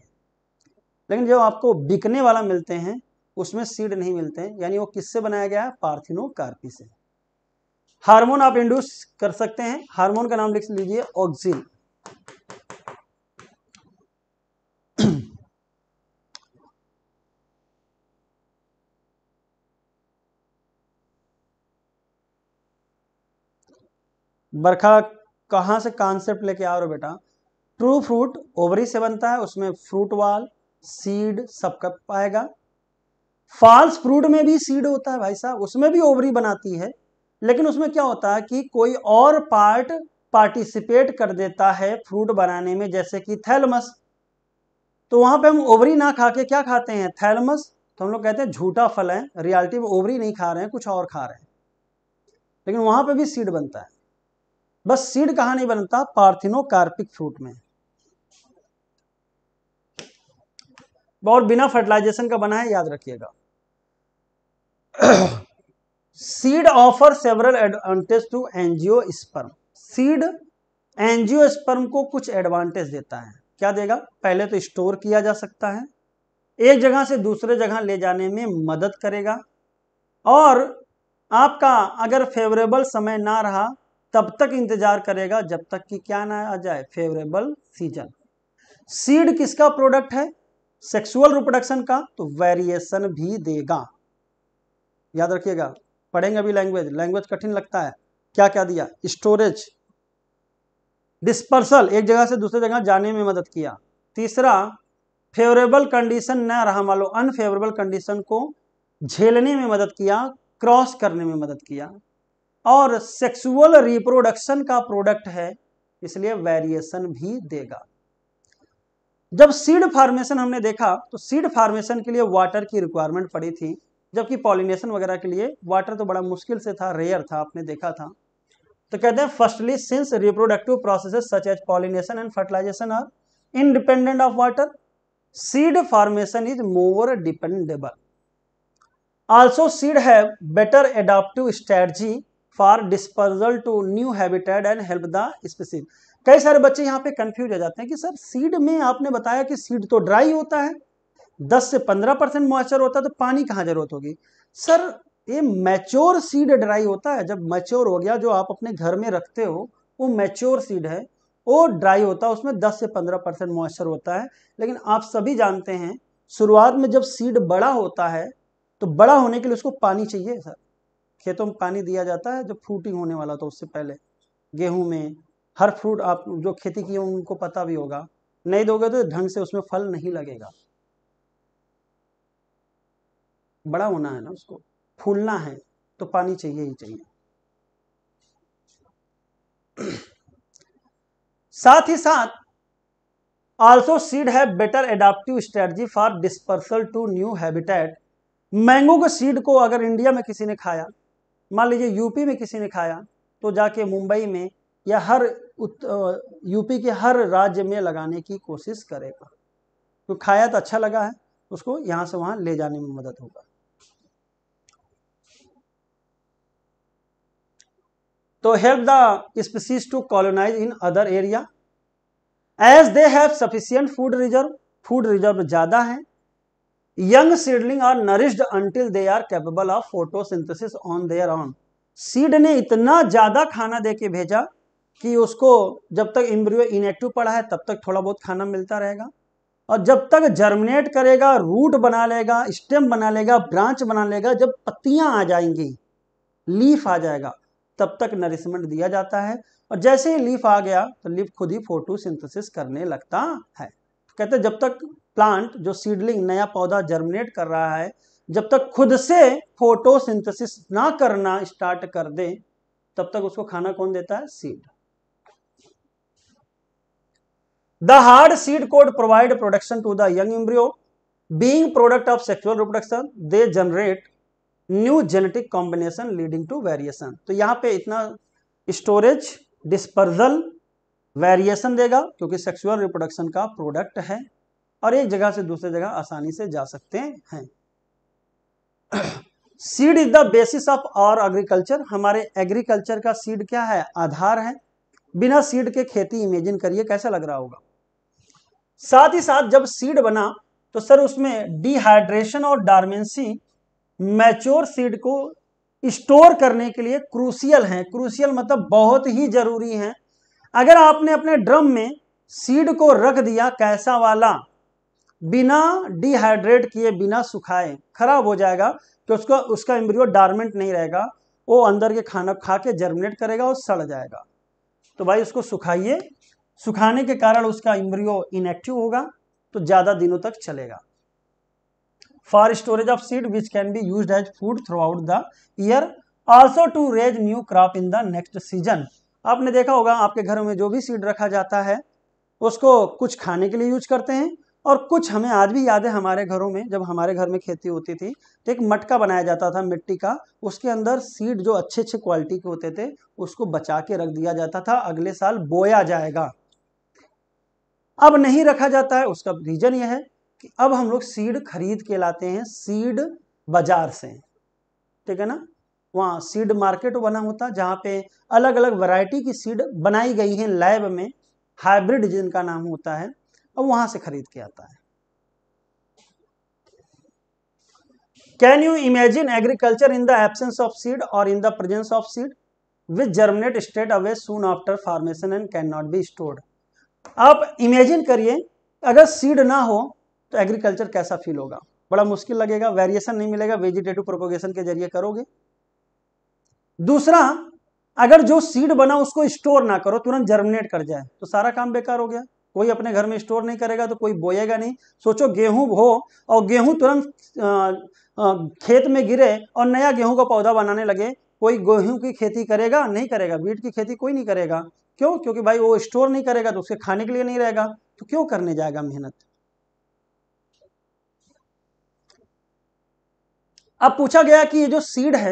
लेकिन जो आपको बिकने वाला मिलते हैं उसमें सीड नहीं मिलते हैं यानी वो किससे बनाया गया है पार्थिनो कार्पी से हार्मोन आप इंड्यूस कर सकते हैं हार्मोन का नाम लिख लीजिए ऑक्सिल बरखा कहां से कॉन्सेप्ट लेके आ रहे हो बेटा ट्रू फ्रूट ओवरी से बनता है उसमें फ्रूट वाल सीड कब पाएगा फॉल्स फ्रूट में भी सीड होता है भाई साहब उसमें भी ओवरी बनाती है लेकिन उसमें क्या होता है कि कोई और पार्ट पार्टिसिपेट कर देता है फ्रूट बनाने में जैसे कि थैलमस तो वहां पे हम ओवरी ना खा के क्या खाते हैं थैलमस तो हम लोग कहते हैं झूठा फल है रियलिटी में ओवरी नहीं खा रहे हैं कुछ और खा रहे हैं लेकिन वहां पे भी सीड बनता है बस सीड कहाँ नहीं बनता पार्थिनो कार्पिक फ्रूट में और बिना फर्टिलाइजेशन का बना है याद रखिएगा seed offer several advantage to angiosperm seed angiosperm को कुछ एडवांटेज देता है क्या देगा पहले तो स्टोर किया जा सकता है एक जगह से दूसरे जगह ले जाने में मदद करेगा और आपका अगर फेवरेबल समय ना रहा तब तक इंतजार करेगा जब तक कि क्या ना आ जाए फेवरेबल सीजन सीड किसका प्रोडक्ट है सेक्सुअल रिप्रोडक्शन का तो वेरिएशन भी देगा याद रखिएगा पढ़ेंगे अभी लैंग्वेज लैंग्वेज कठिन लगता है क्या क्या दिया स्टोरेज डिस्पर्सल एक जगह से दूसरे जगह जाने में मदद किया तीसरा फेवरेबल कंडीशन न रहा मान लो अनफेवरेबल कंडीशन को झेलने में मदद किया क्रॉस करने में मदद किया और सेक्सुअल रिप्रोडक्शन का प्रोडक्ट है इसलिए वेरिएशन भी देगा जब सीड फार्मेशन हमने देखा तो सीड फार्मेशन के लिए वाटर की रिक्वायरमेंट पड़ी थी जबकि पॉलिनेशन वगैरह के लिए वाटर तो बड़ा मुश्किल से था रेयर था आपने देखा था तो कहते हैं firstly since reproductive process such as pollination and fertilization are independent of water seed formation is more dependable also seed have better adaptive strategy for dispersal to new habitat and help the species कई सारे बच्चे यहाँ पे confuse हो जाते हैं कि sir seed में आपने बताया कि सीड तो ड्राई होता है 10 से 15 परसेंट मॉइस्चर होता है तो पानी कहाँ जरूरत होगी सर ये मैच्योर सीड ड्राई होता है जब मैच्योर हो गया जो आप अपने घर में रखते हो वो मैच्योर सीड है वो ड्राई होता है उसमें 10 से 15 परसेंट मॉइस्चर होता है लेकिन आप सभी जानते हैं शुरुआत में जब सीड बड़ा होता है तो बड़ा होने के लिए उसको पानी चाहिए सर खेतों में पानी दिया जाता है जब फ्रूटिंग होने वाला था उससे पहले गेहूं में हर फ्रूट आप जो खेती किए उनको पता भी होगा नहीं दोगे तो ढंग से उसमें फल नहीं लगेगा बड़ा होना है ना उसको फूलना है तो पानी चाहिए ही चाहिए साथ ही साथ आल्सो सीड है better adaptive strategy for dispersal to new habitat mango के सीड को अगर इंडिया में किसी ने खाया मान लीजिए यूपी में किसी ने खाया तो जाके मुंबई में या हर यूपी के हर राज्य में लगाने की कोशिश करेगा तो खाया तो अच्छा लगा है उसको यहाँ से वहाँ ले जाने में मदद होगा तो help the species to colonize in other area as they have sufficient food reserve food reserve ज्यादा है young seedling are nourished until they are capable of photosynthesis on their own seed ने इतना ज्यादा खाना दे के भेजा कि उसको जब तक इम्ब्रियो इनेक्टिव पड़ा है तब तक थोड़ा बहुत खाना मिलता रहेगा और जब तक जर्मिनेट करेगा रूट बना लेगा स्टेम बना लेगा ब्रांच बना लेगा जब पत्तियां आ जाएंगी लीफ आ जाएगा तब तक नरिशमेंट दिया जाता है और जैसे ही लीफ आ गया तो लीफ खुद ही फोटोसिंथेसिस करने लगता है तो कहते जब तक प्लांट जो सीडलिंग नया पौधा जर्मिनेट कर रहा है जब तक खुद से फोटोसिंथेसिस ना करना स्टार्ट कर दे तब तक उसको खाना कौन देता है seed the hard seed coat provide protection to the young embryo. Being product of sexual reproduction, they generate new genetic combination leading to variation तो यहाँ पे इतना स्टोरेज डिस्पर्जल वेरिएशन देगा क्योंकि सेक्सुअल रिप्रोडक्शन का प्रोडक्ट है और एक जगह से दूसरे जगह आसानी से जा सकते हैं seed is the basis of our agriculture हमारे एग्रीकल्चर का सीड क्या है आधार है बिना सीड के खेती इमेजिन करिए कैसा लग रहा होगा साथ ही साथ जब सीड बना तो सर उसमें डिहाइड्रेशन और डार्मेंसी मैच्योर सीड को स्टोर करने के लिए क्रूसियल हैं क्रूसियल मतलब बहुत ही जरूरी हैं अगर आपने अपने ड्रम में सीड को रख दिया कैसा वाला बिना डिहाइड्रेट किए बिना सुखाए खराब हो जाएगा तो उसको उसका इम्ब्रियो डार्मेंट नहीं रहेगा वो अंदर के खाना खा के जर्मिनेट करेगा और सड़ जाएगा तो भाई उसको सुखाइए सुखाने के कारण उसका इम्ब्रियो इनएक्टिव होगा तो ज़्यादा दिनों तक चलेगा for storage of seed which can be use as food throughout the year also to raise new crop in the next season आपने देखा होगा आपके घरों में जो भी सीड रखा जाता है उसको कुछ खाने के लिए यूज करते हैं और कुछ हमें आज भी याद है हमारे घरों में जब हमारे घर में खेती होती थी तो एक मटका बनाया जाता था मिट्टी का उसके अंदर सीड जो अच्छे अच्छे क्वालिटी के होते थे उसको बचा के रख दिया जाता था अगले साल बोया जाएगा अब नहीं रखा जाता है उसका रीजन यह है कि अब हम लोग सीड खरीद के लाते हैं सीड बाजार से ठीक है ना वहाँ सीड मार्केट बना होता जहाँ पे अलग अलग वैरायटी की सीड बनाई गई है लैब में हाइब्रिड जिनका नाम होता है अब वहाँ से खरीद के आता है can you imagine agriculture in the absence of seed और in the presence of seed with germinate straight away soon after formation and can not be stored आप इमेजिन करिए अगर सीड ना हो तो एग्रीकल्चर कैसा फील होगा बड़ा मुश्किल लगेगा वेरिएशन नहीं मिलेगा वेजिटेटिव प्रोपोगेशन के जरिए करोगे दूसरा अगर जो सीड बना उसको स्टोर ना करो तुरंत जर्मिनेट कर जाए तो सारा काम बेकार हो गया कोई अपने घर में स्टोर नहीं करेगा तो कोई बोएगा नहीं सोचो गेहूं हो और गेहूं तुरंत खेत में गिरे और नया गेहूं का पौधा बनाने लगे कोई गेहूं की खेती करेगा नहीं करेगा बीट की खेती कोई नहीं करेगा क्यों क्योंकि भाई वो स्टोर नहीं करेगा तो उसके खाने के लिए नहीं रहेगा तो क्यों करने जाएगा मेहनत अब पूछा गया कि ये जो सीड है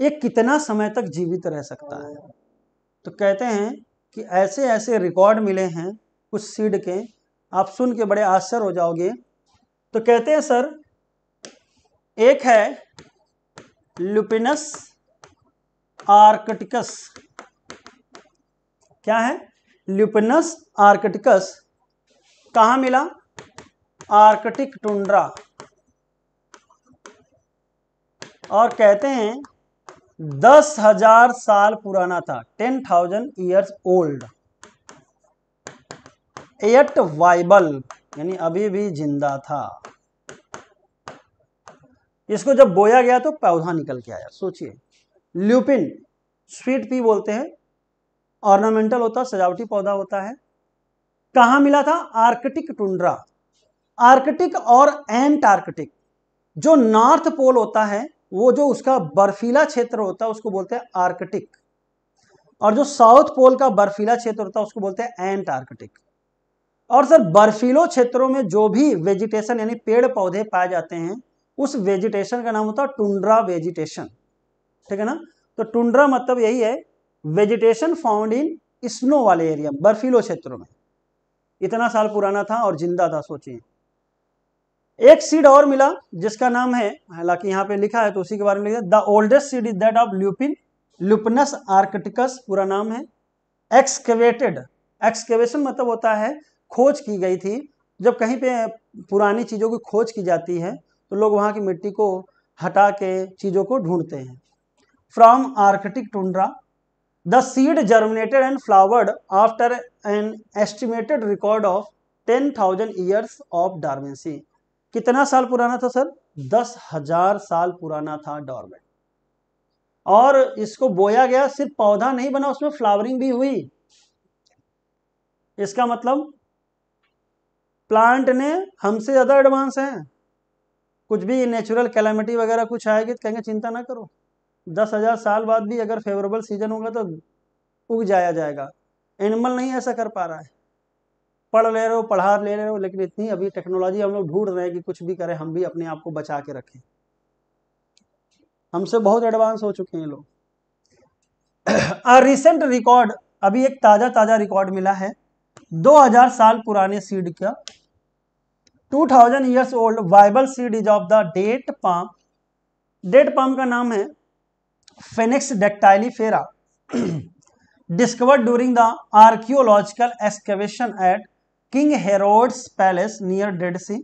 ये कितना समय तक जीवित रह सकता है तो कहते हैं कि ऐसे ऐसे रिकॉर्ड मिले हैं उस सीड के आप सुन के बड़े आश्चर्य हो जाओगे तो कहते हैं सर एक है लुपिनस आर्कटिकस क्या है लुपिनस आर्कटिकस कहाँ मिला आर्कटिक टुंड्रा और कहते हैं दस हजार साल पुराना था ten thousand years old at viable यानी अभी भी जिंदा था इसको जब बोया गया तो पौधा निकल के आया सोचिए ल्यूपिन स्वीट पी बोलते हैं ऑर्नामेंटल होता सजावटी पौधा होता है कहा मिला था आर्कटिक टुंड्रा आर्कटिक और एंटार्कटिक जो नॉर्थ पोल होता है वो जो उसका बर्फीला क्षेत्र होता है उसको बोलते हैं आर्कटिक और जो साउथ पोल का बर्फीला क्षेत्र होता है उसको बोलते हैं एंटार्कटिक और सर बर्फीलो क्षेत्रों में जो भी वेजिटेशन यानी पेड़ पौधे पाए जाते हैं उस वेजिटेशन का नाम होता है टुंड्रा वेजिटेशन ठीक है ना तो टुंड्रा मतलब यही है वेजिटेशन फाउंड इन स्नो वाले एरिया बर्फीलो क्षेत्रों में इतना साल पुराना था और जिंदा था सोचिए एक सीड और मिला जिसका नाम है हालांकि यहाँ पे लिखा है तो उसी के बारे में लिखा the oldest seed is that of lupine Lupinus arcticus पूरा नाम है एक्सकेवेटेड एक्सकेवेशन मतलब होता है खोज की गई थी जब कहीं पे पुरानी चीज़ों की खोज की जाती है तो लोग वहाँ की मिट्टी को हटा के चीज़ों को ढूंढते हैं from Arctic tundra the seed germinated and flowered after an estimated record of ten thousand years of dormancy कितना साल पुराना था सर दस हजार साल पुराना था डॉर्मेंट और इसको बोया गया सिर्फ पौधा नहीं बना उसमें फ्लावरिंग भी हुई इसका मतलब प्लांट ने हमसे ज्यादा एडवांस है कुछ भी नेचुरल कैलामिटी वगैरह कुछ आएगी तो कहेंगे चिंता ना करो दस हजार साल बाद भी अगर फेवरेबल सीजन होगा तो उग जाया जाएगा एनिमल नहीं ऐसा कर पा रहा है पढ़ ले रहे हो पढ़ा ले रहे हो लेकिन इतनी अभी टेक्नोलॉजी हम लोग ढूंढ रहे हैं कि कुछ भी करें हम भी अपने आप को बचा के रखें हमसे बहुत एडवांस हो चुके हैं लोग रिसेंट रिकॉर्ड अभी एक ताजा ताजा रिकॉर्ड मिला है 2000 साल पुराने सीड का 2000 years old viable seed is of the date palm date palm का नाम है फेनिक्स फेरा discovered during the archaeological excavation at King Herod's palace near Dead Sea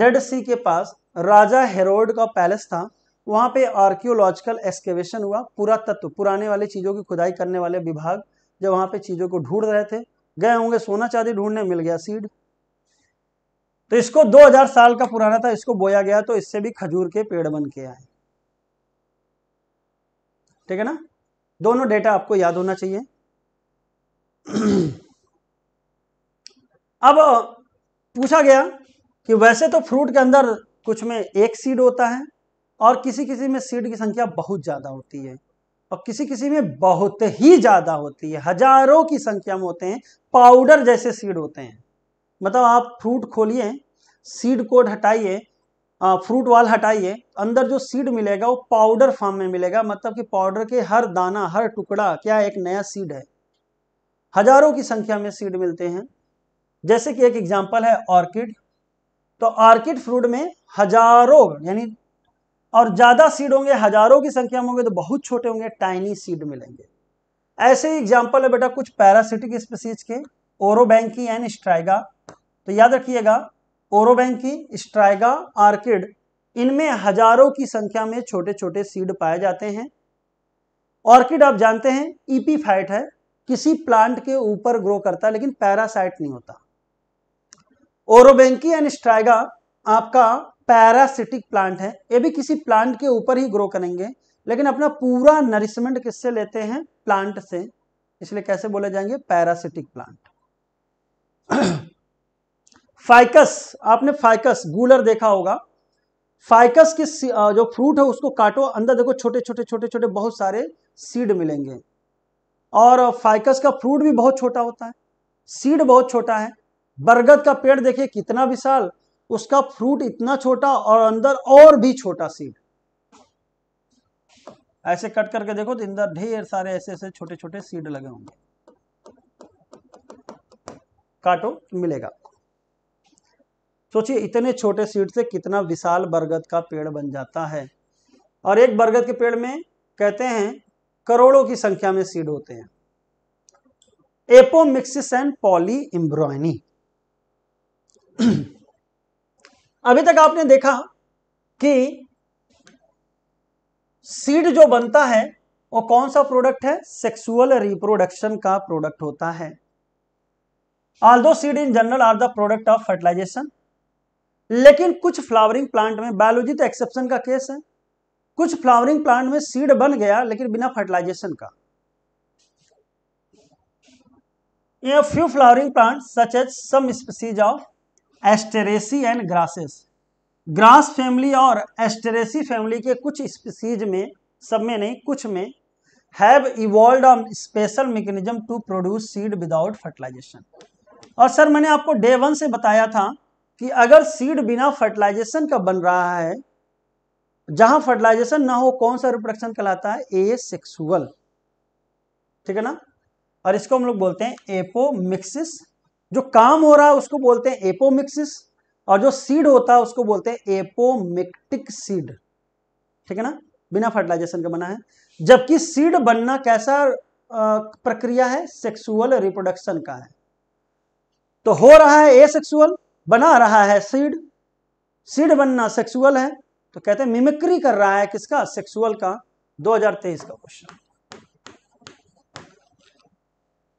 Dead Sea के पास राजा हेरोड का पैलेस था वहाँ पे आर्कियोलॉजिकल एक्सकेवेशन हुआ पुरातत्व पुराने वाले चीज़ों की खुदाई करने वाले विभाग जब वहाँ पे चीज़ों को ढूंढ रहे थे गए होंगे सोना चांदी ढूंढने मिल गया सीड तो इसको 2000 साल का पुराना था इसको बोया गया तो इससे भी खजूर के पेड़ बन के आए ठीक है ना दोनों डेटा आपको याद होना चाहिए अब पूछा गया कि वैसे तो फ्रूट के अंदर कुछ में एक सीड होता है और किसी किसी में सीड की संख्या बहुत ज़्यादा होती है और किसी किसी में बहुत ही ज़्यादा होती है हजारों की संख्या में होते हैं पाउडर जैसे सीड होते हैं मतलब आप फ्रूट खोलिए सीड कोड हटाइए फ्रूट वाल हटाइए अंदर जो सीड मिलेगा वो पाउडर फॉर्म में मिलेगा मतलब कि पाउडर के हर दाना हर टुकड़ा क्या एक नया सीड है हजारों की संख्या में सीड मिलते हैं जैसे कि एक एग्जाम्पल है ऑर्किड तो ऑर्किड फ्रूट में हजारों यानी और ज़्यादा सीड होंगे हजारों की संख्या में होंगे तो बहुत छोटे होंगे टाइनी सीड मिलेंगे ऐसे ही एग्जाम्पल है बेटा कुछ पैरासिटिक स्पीसीज के ओरोबैंकी एंड स्ट्राइगा तो याद रखिएगा ओरोबैंकी स्ट्राइगा ऑर्किड इनमें हजारों की संख्या में छोटे छोटे सीड पाए जाते हैं ऑर्किड आप जानते हैं फाइट है किसी प्लांट के ऊपर ग्रो करता है लेकिन पैरासाइट नहीं होता ओरोबेंकी एंड स्ट्राइगा आपका पैरासिटिक प्लांट है ये भी किसी प्लांट के ऊपर ही ग्रो करेंगे लेकिन अपना पूरा नरिशमेंट किससे लेते हैं प्लांट से इसलिए कैसे बोले जाएंगे पैरासिटिक प्लांट फाइकस आपने फाइकस गूलर देखा होगा फाइकस की जो फ्रूट है उसको काटो अंदर देखो छोटे छोटे छोटे छोटे बहुत सारे सीड मिलेंगे और फाइकस का फ्रूट भी बहुत छोटा होता है सीड बहुत छोटा है बरगद का पेड़ देखिए कितना विशाल उसका फ्रूट इतना छोटा और अंदर और भी छोटा सीड ऐसे कट करके देखो तो अंदर ढेर सारे ऐसे ऐसे छोटे छोटे सीड लगे होंगे काटो तो मिलेगा सोचिए इतने छोटे सीड से कितना विशाल बरगद का पेड़ बन जाता है और एक बरगद के पेड़ में कहते हैं करोड़ों की संख्या में सीड होते हैं एपोमिक्सिस एंड पॉली एम्ब्रॉयनी अभी तक आपने देखा कि सीड जो बनता है वो कौन सा प्रोडक्ट है सेक्सुअल रिप्रोडक्शन का प्रोडक्ट होता है ऑल दो seed in general are the product of fertilization लेकिन कुछ फ्लावरिंग प्लांट में बायोलॉजी तो एक्सेप्शन का केस है कुछ फ्लावरिंग प्लांट में सीड बन गया लेकिन बिना फर्टिलाइजेशन का few flowering plant such as some species of Asteraceae and grasses grass family और एस्टेरेसी फैमिली के कुछ स्पीसीज में सब में नहीं कुछ में have evolve on special mechanism to produce seed without fertilization और सर मैंने आपको डे वन से बताया था कि अगर सीड बिना फर्टिलाइजेशन का बन रहा है जहां फर्टिलाइजेशन ना हो कौन सा रिप्रोडक्शन कहलाता है ए सेक्सुअल ठीक है ना और इसको हम लोग बोलते हैं एपोमिक्सिस जो काम हो रहा है उसको बोलते हैं एपोमिक्सिस और जो सीड होता है उसको बोलते हैं एपोमिक्टिक सीड ठीक है ना बिना फर्टिलाइजेशन का बना है जबकि सीड बनना कैसा प्रक्रिया है सेक्सुअल रिप्रोडक्शन का है तो हो रहा है ए सेक्सुअल बना रहा है सीड सीड बनना सेक्सुअल है तो कहते हैं मिमिक्री कर रहा है किसका सेक्सुअल का 2023 का क्वेश्चन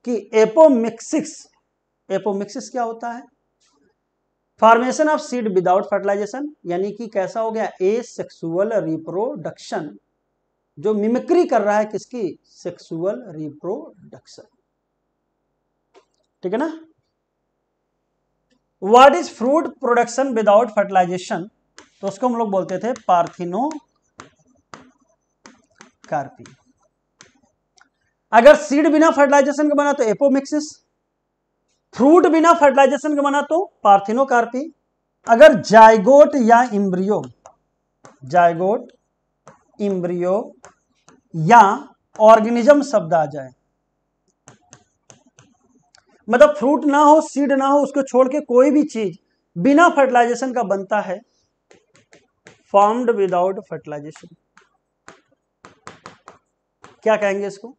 कि एपोमिक्सिक्स एपोमिक्सिस क्या होता है formation of seed without fertilization यानी कि कैसा हो गया ए सेक्सुअल रिप्रोडक्शन जो मिमिक्री कर रहा है किसकी सेक्सुअल रिप्रोडक्शन ठीक है ना what is fruit production without fertilization तो उसको हम लोग बोलते थे पार्थिनो कार्पी अगर सीड बिना फर्टिलाइजेशन के बना तो एपोमिक्सिस फ्रूट बिना फर्टिलाइजेशन के बना तो पार्थिनोकार्पी अगर जायगोट या इम्ब्रियो जायगोट इम्ब्रियो या ऑर्गेनिज्म शब्द आ जाए मतलब फ्रूट ना हो सीड ना हो उसको छोड़ के कोई भी चीज बिना फर्टिलाइजेशन का बनता है फॉर्म्ड विदाउट फर्टिलाइजेशन क्या कहेंगे इसको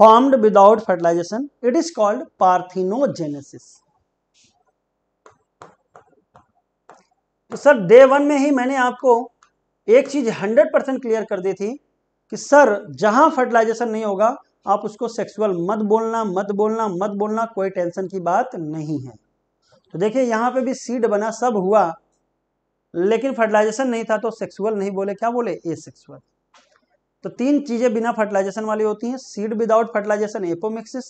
formed without fertilization it is called parthenogenesis तो सर डे वन में ही मैंने आपको एक चीज 100 परसेंट क्लियर कर दी थी कि सर जहां फर्टिलाइजेशन नहीं होगा आप उसको सेक्सुअल मत बोलना मत बोलना मत बोलना कोई टेंशन की बात नहीं है तो देखिए यहां पे भी सीड बना सब हुआ लेकिन फर्टिलाइजेशन नहीं था तो सेक्सुअल नहीं बोले क्या बोले ए सेक्सुअल तो तीन चीजें बिना फर्टिलाइजेशन वाली होती हैं seed without fertilization apomixis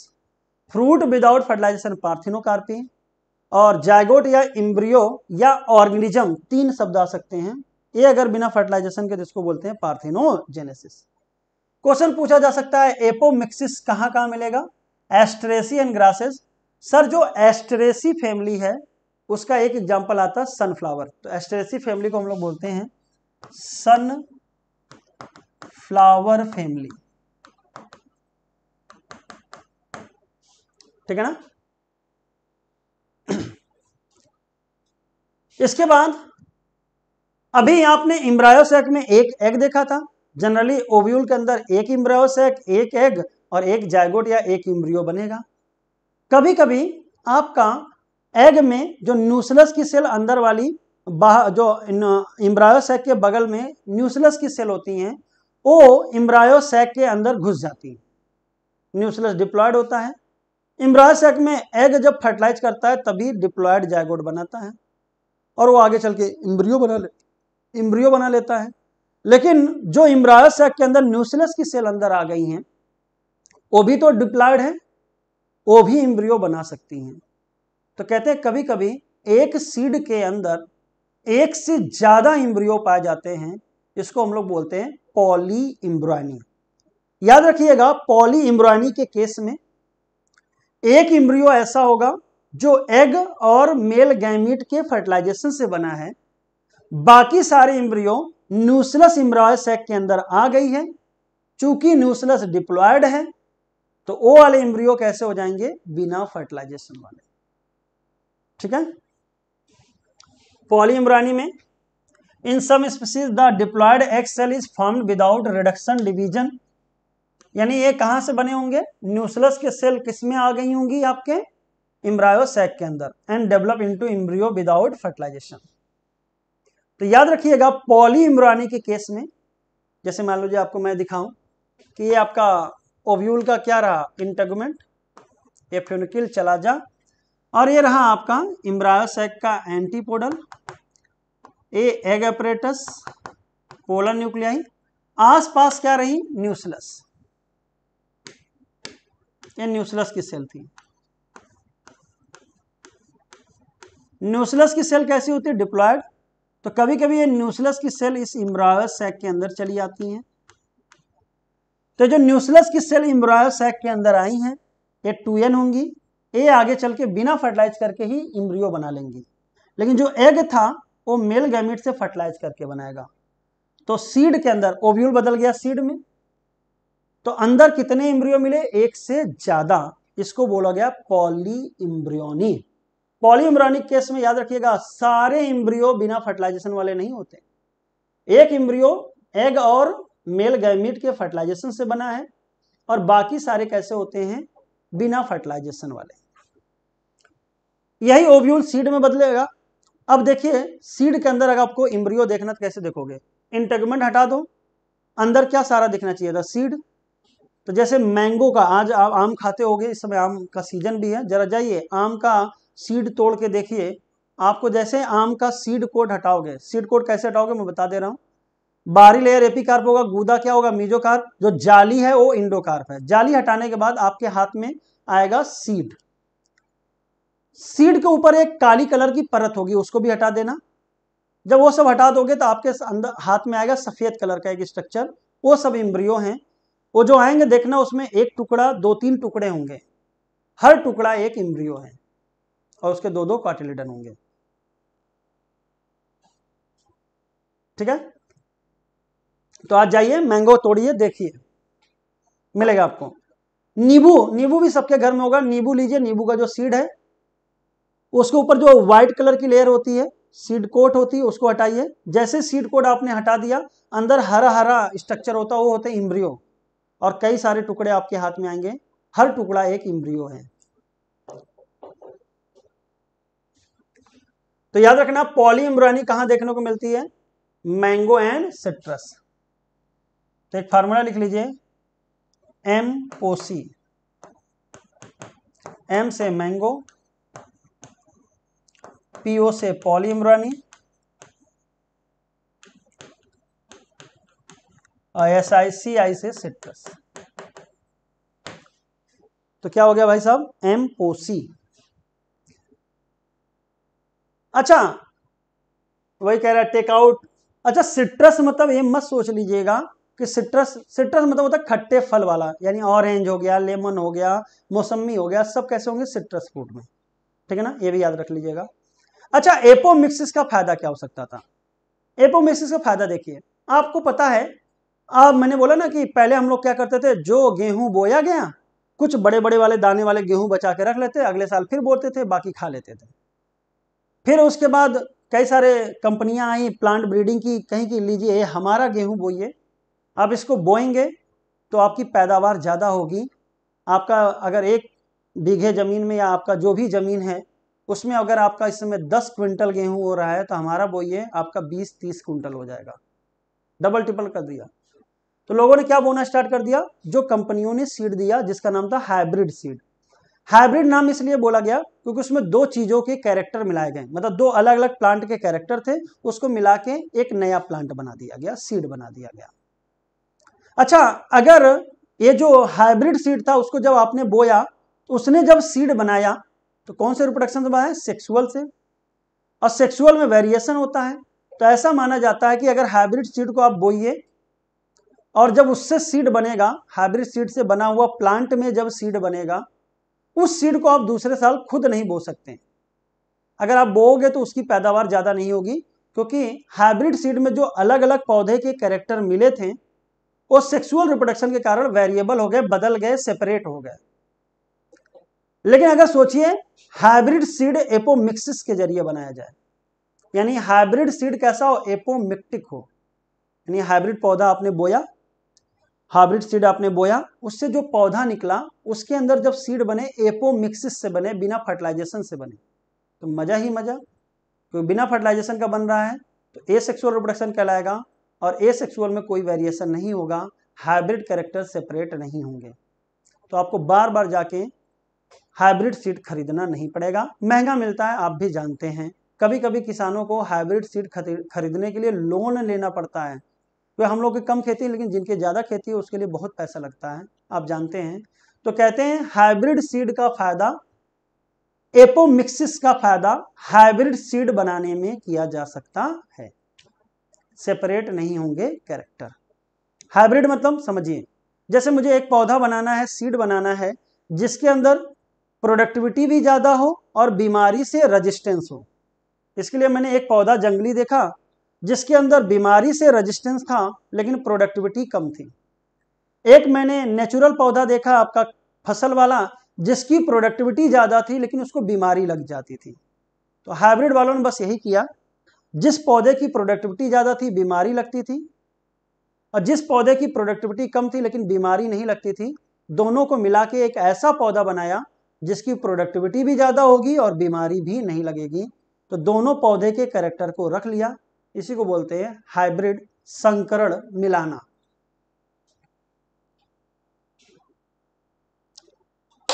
fruit without fertilization parthenocarpy और जायगोट या इम्ब्रियो या ऑर्गेनिज्म तीन शब्द आ सकते हैं ये अगर बिना फर्टिलाइजेशन के जिसको तो बोलते हैं पार्थिनोजेनेसिस क्वेश्चन पूछा जा सकता है एपोमिक्सिस कहाँ कहाँ मिलेगा एस्ट्रेसी एंड ग्रासेस सर जो एस्ट्रेसी फैमिली है उसका एक एग्जाम्पल आता है सनफ्लावर तो एस्ट्रेसी फैमिली को हम लोग बोलते हैं सन फ्लावर फैमिली ठीक है ना इसके बाद अभी आपने इम्ब्रायोसेक में एक एग देखा था जनरली ओव्यूल के अंदर एक इम्ब्रायोसेक एक एग और एक जायगोट या एक इम्ब्रियो बनेगा कभी कभी आपका एग में जो न्यूसलस की सेल अंदर वाली बाहर जो इम्ब्रायोसैक के बगल में न्यूसलस की सेल होती हैं वो इम्ब्रायो सैक के अंदर घुस जाती है न्यूसलस डिप्लॉयड होता है इम्ब्रायो सैक में एग जब फर्टिलाइज करता है तभी डिप्लॉयड जैगोड बनाता है और वो आगे चल के इम्ब्रियो बना ले इम्ब्रियो बना लेता है लेकिन जो इम्ब्रायो सैक के अंदर न्यूसलस की सेल अंदर आ गई हैं वो भी तो डिप्लॉयड है वो भी इम्ब्रियो बना सकती हैं तो कहते हैं कभी कभी एक सीड के अंदर एक से ज़्यादा इम्ब्रियो पाए जाते हैं इसको हम लोग बोलते हैं पॉली इम्ब्रॉयनी याद रखिएगा पॉली इम्ब्रॉयनी के केस में एक इम्ब्रियो ऐसा होगा जो एग और मेल गैमिट के फर्टिलाइजेशन से बना है बाकी सारे इम्ब्रियो न्यूसलस इम्ब्रॉय सेक के अंदर आ गई है चूंकि न्यूसलस डिप्लॉयड है तो वो वाले इम्ब्रियो कैसे हो जाएंगे बिना फर्टिलाइजेशन वाले ठीक है पॉली इम्ब्रॉनी में in some species the diploid egg cell is formed without reduction यानी ये कहाँ से बने होंगे न्यूसलस के सेल किस में आ गई होंगी आपके इम्ब्रायो के अंदर and develop into embryo without fertilization तो याद रखिएगा पॉली इम्ब्रानी के केस में जैसे मान जी आपको मैं दिखाऊं कि ये आपका ओव्यूल का क्या रहा इंटेगमेंट ये चला जा और ये रहा आपका इम्ब्रायोसैक का antipodal a egg apparatus polar nuclei आसपास क्या रही न्यूसलस ये न्यूसलस की सेल थी न्यूसलस की सेल कैसी होती है डिप्लॉयड तो कभी कभी ये न्यूसलस की सेल इस इम्ब्रायो सैक के अंदर चली आती हैं तो जो न्यूसलस की सेल इम्ब्रायो सैक के अंदर आई हैं ये टू एन होंगी ये आगे चल के बिना फर्टिलाइज करके ही इम्ब्रियो बना लेंगी लेकिन जो एग था वो मेल गैमिट से फर्टिलाइज करके बनाएगा तो सीड के अंदर ओव्यूल बदल गया सीड में तो अंदर कितने इम्ब्रियो मिले एक से ज्यादा इसको बोला गया polyembryony polyembryonic case में याद रखिएगा सारे इम्ब्रियो बिना फर्टिलाइजेशन वाले नहीं होते एक इम्ब्रियो एग और मेल गैमिट के फर्टिलाइजेशन से बना है और बाकी सारे कैसे होते हैं बिना फर्टिलाइजेशन वाले यही ओव्यूल सीड में बदलेगा अब देखिए सीड के अंदर अगर आपको इम्ब्रियो देखना तो कैसे देखोगे इंटेगमेंट हटा दो अंदर क्या सारा दिखना चाहिए था सीड तो जैसे मैंगो का आज आप आम खाते हो इस समय आम का सीजन भी है जरा जाइए आम का सीड तोड़ के देखिए आपको जैसे आम का सीड कोड हटाओगे सीड कोड कैसे हटाओगे मैं बता दे रहा हूँ बारी लेयर एपिकार्प होगा गूदा क्या होगा मीजोकार्प जो जाली है वो इंडोकार्प है जाली हटाने के बाद आपके हाथ में आएगा सीड सीड के ऊपर एक काली कलर की परत होगी उसको भी हटा देना जब वो सब हटा दोगे तो आपके अंदर हाथ में आएगा सफेद कलर का एक स्ट्रक्चर वो सब इम्ब्रियो हैं वो जो आएंगे देखना उसमें एक टुकड़ा दो तीन टुकड़े होंगे हर टुकड़ा एक इम्ब्रियो है और उसके दो दो कॉटिलिडन होंगे ठीक है तो आज जाइए मैंगो तोड़िए देखिए मिलेगा आपको नींबू नींबू भी सबके घर में होगा नींबू लीजिए नींबू का जो सीड है उसके ऊपर जो व्हाइट कलर की लेयर होती है सीड कोट होती है उसको हटाइए जैसे सीड कोट आपने हटा दिया अंदर हरा हरा स्ट्रक्चर होता है वो होता है इम्ब्रियो और कई सारे टुकड़े आपके हाथ में आएंगे हर टुकड़ा एक इम्ब्रियो है तो याद रखना पॉली इम्ब्रॉयनी कहां देखने को मिलती है मैंगो एंड सिट्रस तो एक फार्मूला लिख लीजिए एम ओ सी एम से mango P O polyembryony S I सी आई से सिट्रस तो क्या हो गया भाई साहब एम पोसी अच्छा वही कह रहा है टेकआउट अच्छा सिट्रस मतलब ये मत सोच लीजिएगा कि सिट्रस सिट्रस मतलब होता है खट्टे फल वाला यानी ऑरेंज हो गया लेमन हो गया मौसमी हो गया सब कैसे होंगे सिट्रस फ्रूट में ठीक है ना ये भी याद रख लीजिएगा अच्छा एपोमिक्सिस का फायदा क्या हो सकता था एपोमिक्सिस का फायदा देखिए आपको पता है आप मैंने बोला ना कि पहले हम लोग क्या करते थे जो गेहूं बोया गया कुछ बड़े बड़े वाले दाने वाले गेहूं बचा के रख लेते अगले साल फिर बोते थे बाकी खा लेते थे फिर उसके बाद कई सारे कंपनियां आई प्लांट ब्रीडिंग की कहीं की लीजिए हमारा गेहूं बोइए आप इसको बोएंगे तो आपकी पैदावार ज़्यादा होगी आपका अगर एक बीघे ज़मीन में या आपका जो भी ज़मीन है उसमें अगर आपका इस समय दस क्विंटल गेहूं हो रहा है तो हमारा बोइए आपका बीस तीस क्विंटल हो जाएगा डबल ट्रिपल कर दिया तो लोगों ने क्या बोना स्टार्ट कर दिया जो कंपनियों ने सीड दिया जिसका नाम था हाइब्रिड सीड हाइब्रिड नाम इसलिए बोला गया क्योंकि उसमें दो चीजों के कैरेक्टर मिलाए गए मतलब दो अलग अलग प्लांट के कैरेक्टर थे उसको मिला के एक नया प्लांट बना दिया गया सीड बना दिया गया अच्छा अगर ये जो हाइब्रिड सीड था उसको जब आपने बोया तो उसने जब सीड बनाया तो कौन से रिप्रोडक्शन से है सेक्सुअल से और सेक्सुअल में वेरिएशन होता है तो ऐसा माना जाता है कि अगर हाइब्रिड सीड को आप बोइए और जब उससे सीड बनेगा हाइब्रिड सीड से बना हुआ प्लांट में जब सीड बनेगा उस सीड को आप दूसरे साल खुद नहीं बो सकते अगर आप बोओगे तो उसकी पैदावार ज़्यादा नहीं होगी क्योंकि हाइब्रिड सीड में जो अलग अलग पौधे के कैरेक्टर मिले थे वो सेक्सुअल रिप्रोडक्शन के कारण वेरिएबल हो गए बदल गए सेपरेट हो गए लेकिन अगर सोचिए हाइब्रिड सीड एपोमिक्सिस के जरिए बनाया जाए यानी हाइब्रिड सीड कैसा हो एपोमिक्टिक हो यानी हाइब्रिड पौधा आपने बोया हाइब्रिड सीड आपने बोया उससे जो पौधा निकला उसके अंदर जब सीड बने एपोमिक्सिस से बने बिना फर्टिलाइजेशन से बने तो मजा ही मजा क्योंकि तो बिना फर्टिलाइजेशन का बन रहा है तो ए सेक्सुअल रिप्रोडक्शन कहलाएगा और ए सेक्सुअल में कोई वेरिएशन नहीं होगा हाइब्रिड कैरेक्टर सेपरेट नहीं होंगे तो आपको बार बार जाके हाइब्रिड सीड खरीदना नहीं पड़ेगा महंगा मिलता है आप भी जानते हैं कभी कभी किसानों को हाइब्रिड सीड खरीदने के लिए लोन लेना पड़ता है तो हम लोग की कम खेती है लेकिन जिनके ज़्यादा खेती है उसके लिए बहुत पैसा लगता है आप जानते हैं तो कहते हैं हाइब्रिड सीड का फायदा एपोमिक्सिस का फायदा हाइब्रिड सीड बनाने में किया जा सकता है सेपरेट नहीं होंगे कैरेक्टर हाइब्रिड मतलब समझिए जैसे मुझे एक पौधा बनाना है सीड बनाना है जिसके अंदर प्रोडक्टिविटी भी ज़्यादा हो और बीमारी से रजिस्टेंस हो इसके लिए मैंने एक पौधा जंगली देखा जिसके अंदर बीमारी से रजिस्टेंस था लेकिन प्रोडक्टिविटी कम थी एक मैंने नेचुरल पौधा देखा आपका फसल वाला जिसकी प्रोडक्टिविटी ज़्यादा थी लेकिन उसको बीमारी लग जाती थी तो हाइब्रिड वालों ने बस यही किया जिस पौधे की प्रोडक्टिविटी ज़्यादा थी बीमारी लगती थी और जिस पौधे की प्रोडक्टिविटी कम थी लेकिन बीमारी नहीं लगती थी दोनों को मिला के एक ऐसा पौधा बनाया जिसकी प्रोडक्टिविटी भी ज़्यादा होगी और बीमारी भी नहीं लगेगी तो दोनों पौधे के करेक्टर को रख लिया इसी को बोलते हैं हाइब्रिड संकरण मिलाना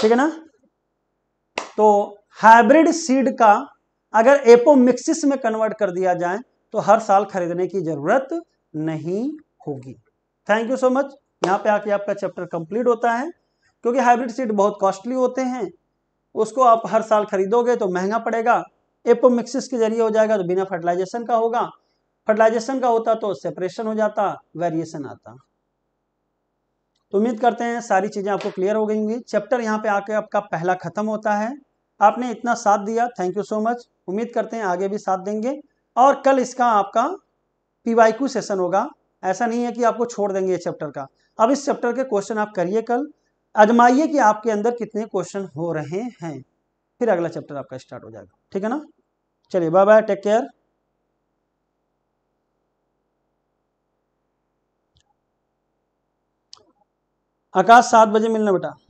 ठीक है ना तो हाइब्रिड सीड का अगर एपोमिक्सिस में कन्वर्ट कर दिया जाए तो हर साल खरीदने की जरूरत नहीं होगी थैंक यू सो मच यहां पे आके आपका चैप्टर कंप्लीट होता है क्योंकि हाइब्रिड सीड बहुत कॉस्टली होते हैं उसको आप हर साल खरीदोगे तो महंगा पड़ेगा एपोमिक्सिस के जरिए हो जाएगा तो बिना फर्टिलाइजेशन का होगा फर्टिलाइजेशन का होता तो सेपरेशन हो जाता वेरिएशन आता तो उम्मीद करते हैं सारी चीज़ें आपको क्लियर हो गई चैप्टर यहाँ पे आके आपका पहला ख़त्म होता है आपने इतना साथ दिया थैंक यू सो मच उम्मीद करते हैं आगे भी साथ देंगे और कल इसका आपका पीवाईक्यू सेशन होगा ऐसा नहीं है कि आपको छोड़ देंगे ये चैप्टर का अब इस चैप्टर के क्वेश्चन आप करिए कल अजमाइए कि आपके अंदर कितने क्वेश्चन हो रहे हैं फिर अगला चैप्टर आपका स्टार्ट हो जाएगा ठीक है ना चलिए bye bye take care Akash सात बजे मिलना बेटा